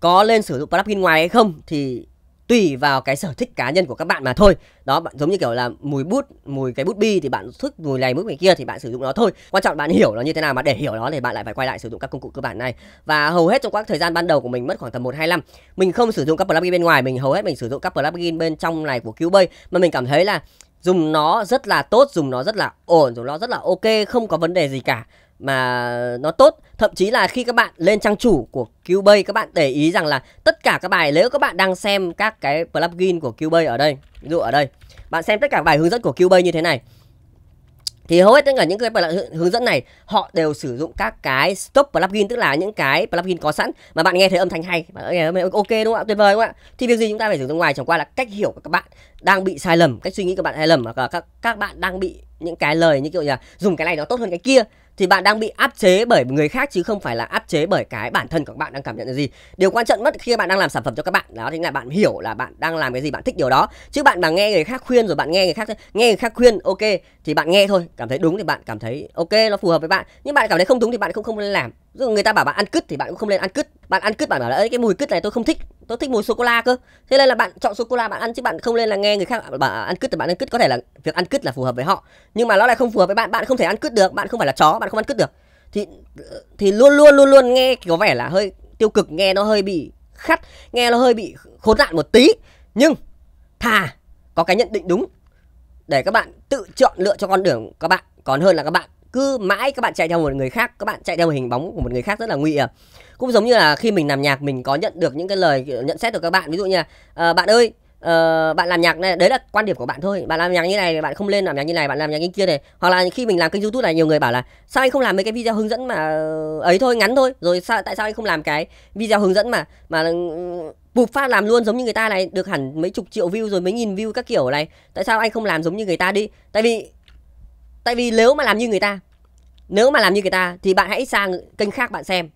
có nên sử dụng plugin ngoài hay không thì tùy vào cái sở thích cá nhân của các bạn mà thôi đó bạn giống như kiểu là mùi bút mùi cái bút bi thì bạn thích mùi này mùi kia thì bạn sử dụng nó thôi quan trọng bạn hiểu nó như thế nào mà để hiểu nó thì bạn lại phải quay lại sử dụng các công cụ cơ bản này và hầu hết trong các thời gian ban đầu của mình mất khoảng tầm một hai năm mình không sử dụng các plugin bên ngoài mình hầu hết mình sử dụng các plugin bên trong này của Cubase mà mình cảm thấy là dùng nó rất là tốt dùng nó rất là ổn dùng nó rất là ok không có vấn đề gì cả mà nó tốt thậm chí là khi các bạn lên trang chủ của Cubase các bạn để ý rằng là tất cả các bài nếu các bạn đang xem các cái plugin của Cubase ở đây ví dụ ở đây bạn xem tất cả bài hướng dẫn của Cubase như thế này thì hầu hết tất cả những cái hướng dẫn này họ đều sử dụng các cái stock plugin tức là những cái plugin có sẵn mà bạn nghe thấy âm thanh hay bạn nghe thấy ok đúng không ạ tuyệt vời đúng không ạ thì việc gì chúng ta phải sử dụng ngoài chẳng qua là cách hiểu của các bạn đang bị sai lầm cách suy nghĩ của bạn sai lầm hoặc là các các bạn đang bị những cái lời như kiểu là dùng cái này nó tốt hơn cái kia thì bạn đang bị áp chế bởi người khác chứ không phải là áp chế bởi cái bản thân của các bạn đang cảm nhận là gì điều quan trọng nhất khi bạn đang làm sản phẩm cho các bạn đó chính là bạn hiểu là bạn đang làm cái gì bạn thích điều đó chứ bạn mà nghe người khác khuyên rồi bạn nghe người khác nghe người khác khuyên ok thì bạn nghe thôi cảm thấy đúng thì bạn cảm thấy ok nó phù hợp với bạn nhưng bạn cảm thấy không đúng thì bạn không không nên làm dù người ta bảo bạn ăn cứt thì bạn cũng không nên ăn cứt. Bạn ăn cứt bạn bảo là cái mùi cứt này tôi không thích, tôi thích mùi sô cô la cơ. Thế nên là bạn chọn sô cô la bạn ăn chứ bạn không nên là nghe người khác bảo ăn cứt thì bạn ăn cứt có thể là việc ăn cứt là phù hợp với họ. Nhưng mà nó lại không phù hợp với bạn, bạn không thể ăn cứt được, bạn không phải là chó, bạn không ăn cứt được. Thì thì luôn luôn luôn luôn nghe có vẻ là hơi tiêu cực, nghe nó hơi bị khắt, nghe nó hơi bị khốn nạn một tí. Nhưng thà có cái nhận định đúng để các bạn tự chọn lựa cho con đường các bạn còn hơn là các bạn cứ mãi các bạn chạy theo một người khác các bạn chạy theo một hình bóng của một người khác rất là nguy hiểm cũng giống như là khi mình làm nhạc mình có nhận được những cái lời nhận xét từ các bạn ví dụ như là à, bạn ơi Uh, bạn làm nhạc này đấy là quan điểm của bạn thôi bạn làm nhạc như này bạn không lên làm nhạc như này bạn làm nhạc như kia này hoặc là khi mình làm kênh youtube này nhiều người bảo là sao anh không làm mấy cái video hướng dẫn mà ờ, ấy thôi ngắn thôi rồi sao tại sao anh không làm cái video hướng dẫn mà mà ừ, bụp phát làm luôn giống như người ta này được hẳn mấy chục triệu view rồi mấy nghìn view các kiểu này tại sao anh không làm giống như người ta đi tại vì tại vì nếu mà làm như người ta nếu mà làm như người ta thì bạn hãy sang kênh khác bạn xem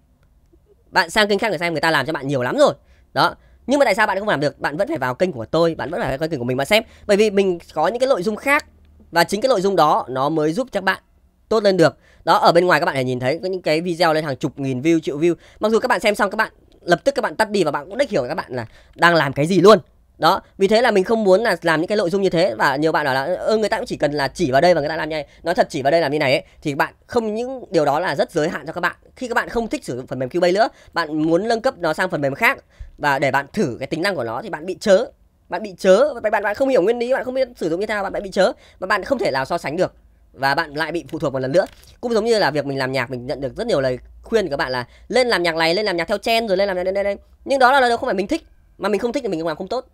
bạn sang kênh khác để xem người ta làm cho bạn nhiều lắm rồi đó nhưng mà tại sao bạn không làm được bạn vẫn phải vào kênh của tôi bạn vẫn phải vào kênh của mình mà xem bởi vì mình có những cái nội dung khác và chính cái nội dung đó nó mới giúp các bạn tốt lên được đó ở bên ngoài các bạn hãy nhìn thấy có những cái video lên hàng chục nghìn view triệu view mặc dù các bạn xem xong các bạn lập tức các bạn tắt đi và bạn cũng đích hiểu các bạn là đang làm cái gì luôn đó vì thế là mình không muốn là làm những cái nội dung như thế và nhiều bạn bảo là ơ người ta cũng chỉ cần là chỉ vào đây và người ta làm như này nói thật chỉ vào đây làm như này ấy, thì bạn không những điều đó là rất giới hạn cho các bạn khi các bạn không thích sử dụng phần mềm Cubase nữa bạn muốn nâng cấp nó sang phần mềm khác và để bạn thử cái tính năng của nó thì bạn bị chớ bạn bị chớ bạn bạn không hiểu nguyên lý bạn không biết sử dụng như thế nào bạn, bạn bị chớ và bạn không thể nào so sánh được và bạn lại bị phụ thuộc một lần nữa cũng giống như là việc mình làm nhạc mình nhận được rất nhiều lời khuyên của các bạn là lên làm nhạc này lên làm nhạc theo Chen rồi lên làm nhạc đây đây đây nhưng đó là điều không phải mình thích mà mình không thích thì mình làm không tốt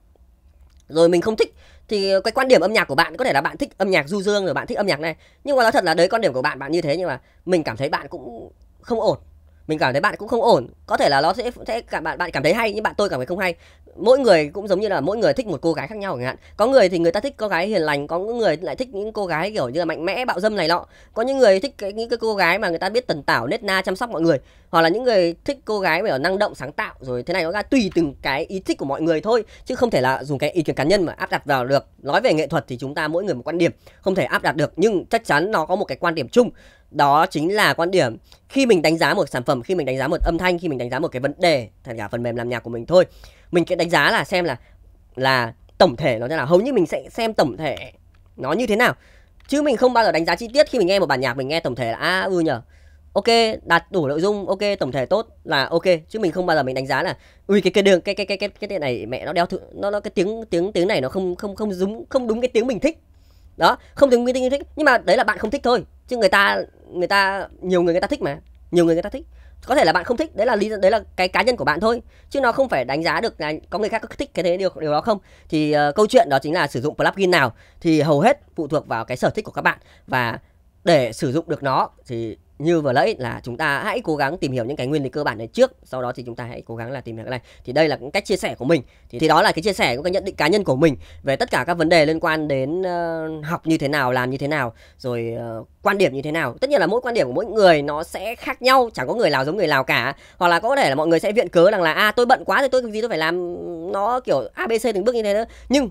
rồi mình không thích thì cái quan điểm âm nhạc của bạn có thể là bạn thích âm nhạc du dương rồi bạn thích âm nhạc này nhưng mà nói thật là đấy quan điểm của bạn bạn như thế nhưng mà mình cảm thấy bạn cũng không ổn mình cảm thấy bạn cũng không ổn có thể là nó sẽ sẽ cả bạn bạn cảm thấy hay nhưng bạn tôi cảm thấy không hay mỗi người cũng giống như là mỗi người thích một cô gái khác nhau chẳng hạn có người thì người ta thích cô gái hiền lành có những người lại thích những cô gái kiểu như là mạnh mẽ bạo dâm này nọ có những người thích cái, những cái cô gái mà người ta biết tần tảo nết na chăm sóc mọi người hoặc là những người thích cô gái mà năng động sáng tạo rồi thế này nó ra tùy từng cái ý thích của mọi người thôi chứ không thể là dùng cái ý kiến cá nhân mà áp đặt vào được nói về nghệ thuật thì chúng ta mỗi người một quan điểm không thể áp đặt được nhưng chắc chắn nó có một cái quan điểm chung đó chính là quan điểm khi mình đánh giá một sản phẩm khi mình đánh giá một âm thanh khi mình đánh giá một cái vấn đề thật cả phần mềm làm nhạc của mình thôi mình sẽ đánh giá là xem là là tổng thể nó như nào hầu như mình sẽ xem tổng thể nó như thế nào chứ mình không bao giờ đánh giá chi tiết khi mình nghe một bản nhạc mình nghe tổng thể là a à, ừ nhở ok đạt đủ nội dung ok tổng thể tốt là ok chứ mình không bao giờ mình đánh giá là ui cái cái đường cái cái cái cái cái điện này mẹ nó đeo thử, nó nó cái tiếng tiếng tiếng này nó không không không đúng không đúng cái tiếng mình thích đó không đúng cái tiếng mình thích nhưng mà đấy là bạn không thích thôi chứ người ta người ta nhiều người người ta thích mà nhiều người người ta thích có thể là bạn không thích đấy là lý đấy là cái cá nhân của bạn thôi chứ nó không phải đánh giá được là có người khác có thích cái thế điều điều đó không thì uh, câu chuyện đó chính là sử dụng plugin nào thì hầu hết phụ thuộc vào cái sở thích của các bạn và để sử dụng được nó thì như vừa nãy là chúng ta hãy cố gắng tìm hiểu những cái nguyên lý cơ bản này trước sau đó thì chúng ta hãy cố gắng là tìm hiểu cái này thì đây là cái cách chia sẻ của mình thì, thì đó là cái chia sẻ của cái nhận định cá nhân của mình về tất cả các vấn đề liên quan đến uh, học như thế nào làm như thế nào rồi uh, quan điểm như thế nào tất nhiên là mỗi quan điểm của mỗi người nó sẽ khác nhau chẳng có người nào giống người nào cả hoặc là có thể là mọi người sẽ viện cớ rằng là a à, tôi bận quá thì tôi cái gì tôi phải làm nó kiểu abc từng bước như thế nữa nhưng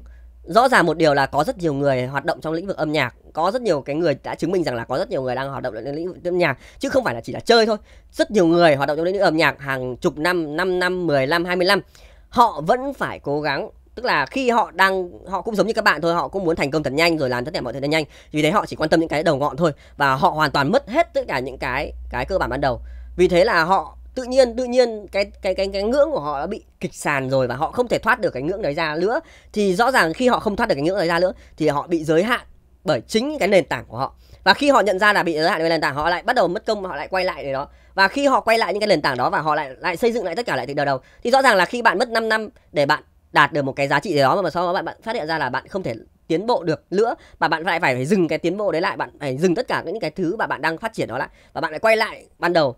rõ ràng một điều là có rất nhiều người hoạt động trong lĩnh vực âm nhạc có rất nhiều cái người đã chứng minh rằng là có rất nhiều người đang hoạt động trong lĩnh vực âm nhạc chứ không phải là chỉ là chơi thôi rất nhiều người hoạt động trong lĩnh vực âm nhạc hàng chục năm 5 năm 10 năm 20 năm họ vẫn phải cố gắng tức là khi họ đang họ cũng giống như các bạn thôi họ cũng muốn thành công thật nhanh rồi làm tất cả mọi thứ thật nhanh vì thế họ chỉ quan tâm những cái đầu ngọn thôi và họ hoàn toàn mất hết tất cả những cái cái cơ bản ban đầu vì thế là họ tự nhiên tự nhiên cái cái cái cái ngưỡng của họ đã bị kịch sàn rồi và họ không thể thoát được cái ngưỡng đấy ra nữa thì rõ ràng khi họ không thoát được cái ngưỡng đấy ra nữa thì họ bị giới hạn bởi chính cái nền tảng của họ và khi họ nhận ra là bị giới hạn về nền tảng họ lại bắt đầu mất công họ lại quay lại để đó và khi họ quay lại những cái nền tảng đó và họ lại lại xây dựng lại tất cả lại từ đầu đầu thì rõ ràng là khi bạn mất 5 năm để bạn đạt được một cái giá trị gì đó mà sau đó bạn, bạn phát hiện ra là bạn không thể tiến bộ được nữa và bạn lại phải phải dừng cái tiến bộ đấy lại bạn phải dừng tất cả những cái thứ mà bạn đang phát triển đó lại và bạn lại quay lại ban đầu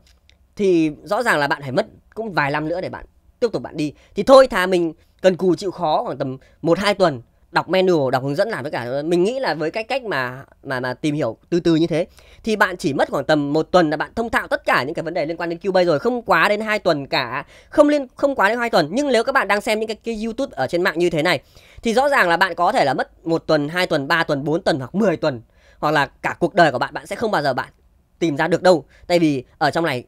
thì rõ ràng là bạn phải mất cũng vài năm nữa để bạn tiếp tục bạn đi thì thôi thà mình cần cù chịu khó khoảng tầm một hai tuần đọc manual đọc hướng dẫn làm với cả mình nghĩ là với cách cách mà mà mà tìm hiểu từ từ như thế thì bạn chỉ mất khoảng tầm một tuần là bạn thông thạo tất cả những cái vấn đề liên quan đến Cubase rồi không quá đến hai tuần cả không liên không quá đến hai tuần nhưng nếu các bạn đang xem những cái, cái YouTube ở trên mạng như thế này thì rõ ràng là bạn có thể là mất một tuần hai tuần ba tuần bốn tuần hoặc 10 tuần hoặc là cả cuộc đời của bạn bạn sẽ không bao giờ bạn tìm ra được đâu tại vì ở trong này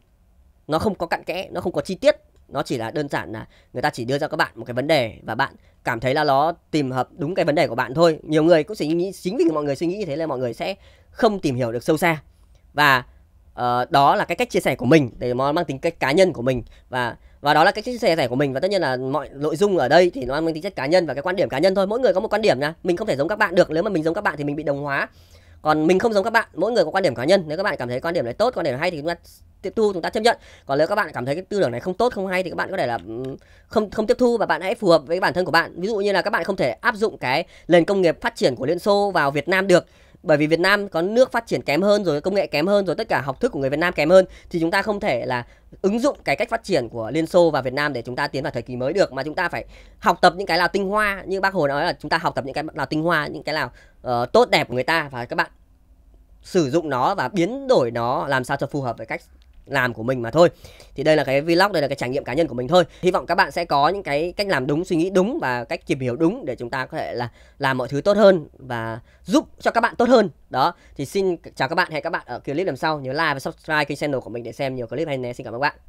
nó không có cặn kẽ nó không có chi tiết nó chỉ là đơn giản là người ta chỉ đưa ra các bạn một cái vấn đề và bạn cảm thấy là nó tìm hợp đúng cái vấn đề của bạn thôi nhiều người cũng suy nghĩ chính vì mọi người suy nghĩ như thế là mọi người sẽ không tìm hiểu được sâu xa và uh, đó là cái cách chia sẻ của mình để nó mang tính cách cá nhân của mình và và đó là cái chia sẻ của mình và tất nhiên là mọi nội dung ở đây thì nó mang tính chất cá nhân và cái quan điểm cá nhân thôi mỗi người có một quan điểm nha mình không thể giống các bạn được nếu mà mình giống các bạn thì mình bị đồng hóa còn mình không giống các bạn mỗi người có quan điểm cá nhân nếu các bạn cảm thấy quan điểm này tốt quan điểm này hay thì chúng ta tiếp thu chúng ta chấp nhận còn nếu các bạn cảm thấy cái tư tưởng này không tốt không hay thì các bạn có thể là ừ, không không tiếp thu và bạn hãy phù hợp với bản thân của bạn ví dụ như là các bạn không thể áp dụng cái nền công nghiệp phát triển của liên xô vào việt nam được bởi vì Việt Nam có nước phát triển kém hơn rồi công nghệ kém hơn rồi tất cả học thức của người Việt Nam kém hơn thì chúng ta không thể là ứng dụng cái cách phát triển của Liên Xô và Việt Nam để chúng ta tiến vào thời kỳ mới được mà chúng ta phải học tập những cái là tinh hoa như bác Hồ nói là chúng ta học tập những cái là tinh hoa những cái nào uh, ờ, tốt đẹp của người ta và các bạn sử dụng nó và biến đổi nó làm sao cho phù hợp với cách làm của mình mà thôi thì đây là cái vlog đây là cái trải nghiệm cá nhân của mình thôi hy vọng các bạn sẽ có những cái cách làm đúng suy nghĩ đúng và cách tìm hiểu đúng để chúng ta có thể là làm mọi thứ tốt hơn và giúp cho các bạn tốt hơn đó thì xin chào các bạn hẹn các bạn ở clip lần sau nhớ like và subscribe kênh channel của mình để xem nhiều clip hay nhé xin cảm ơn các bạn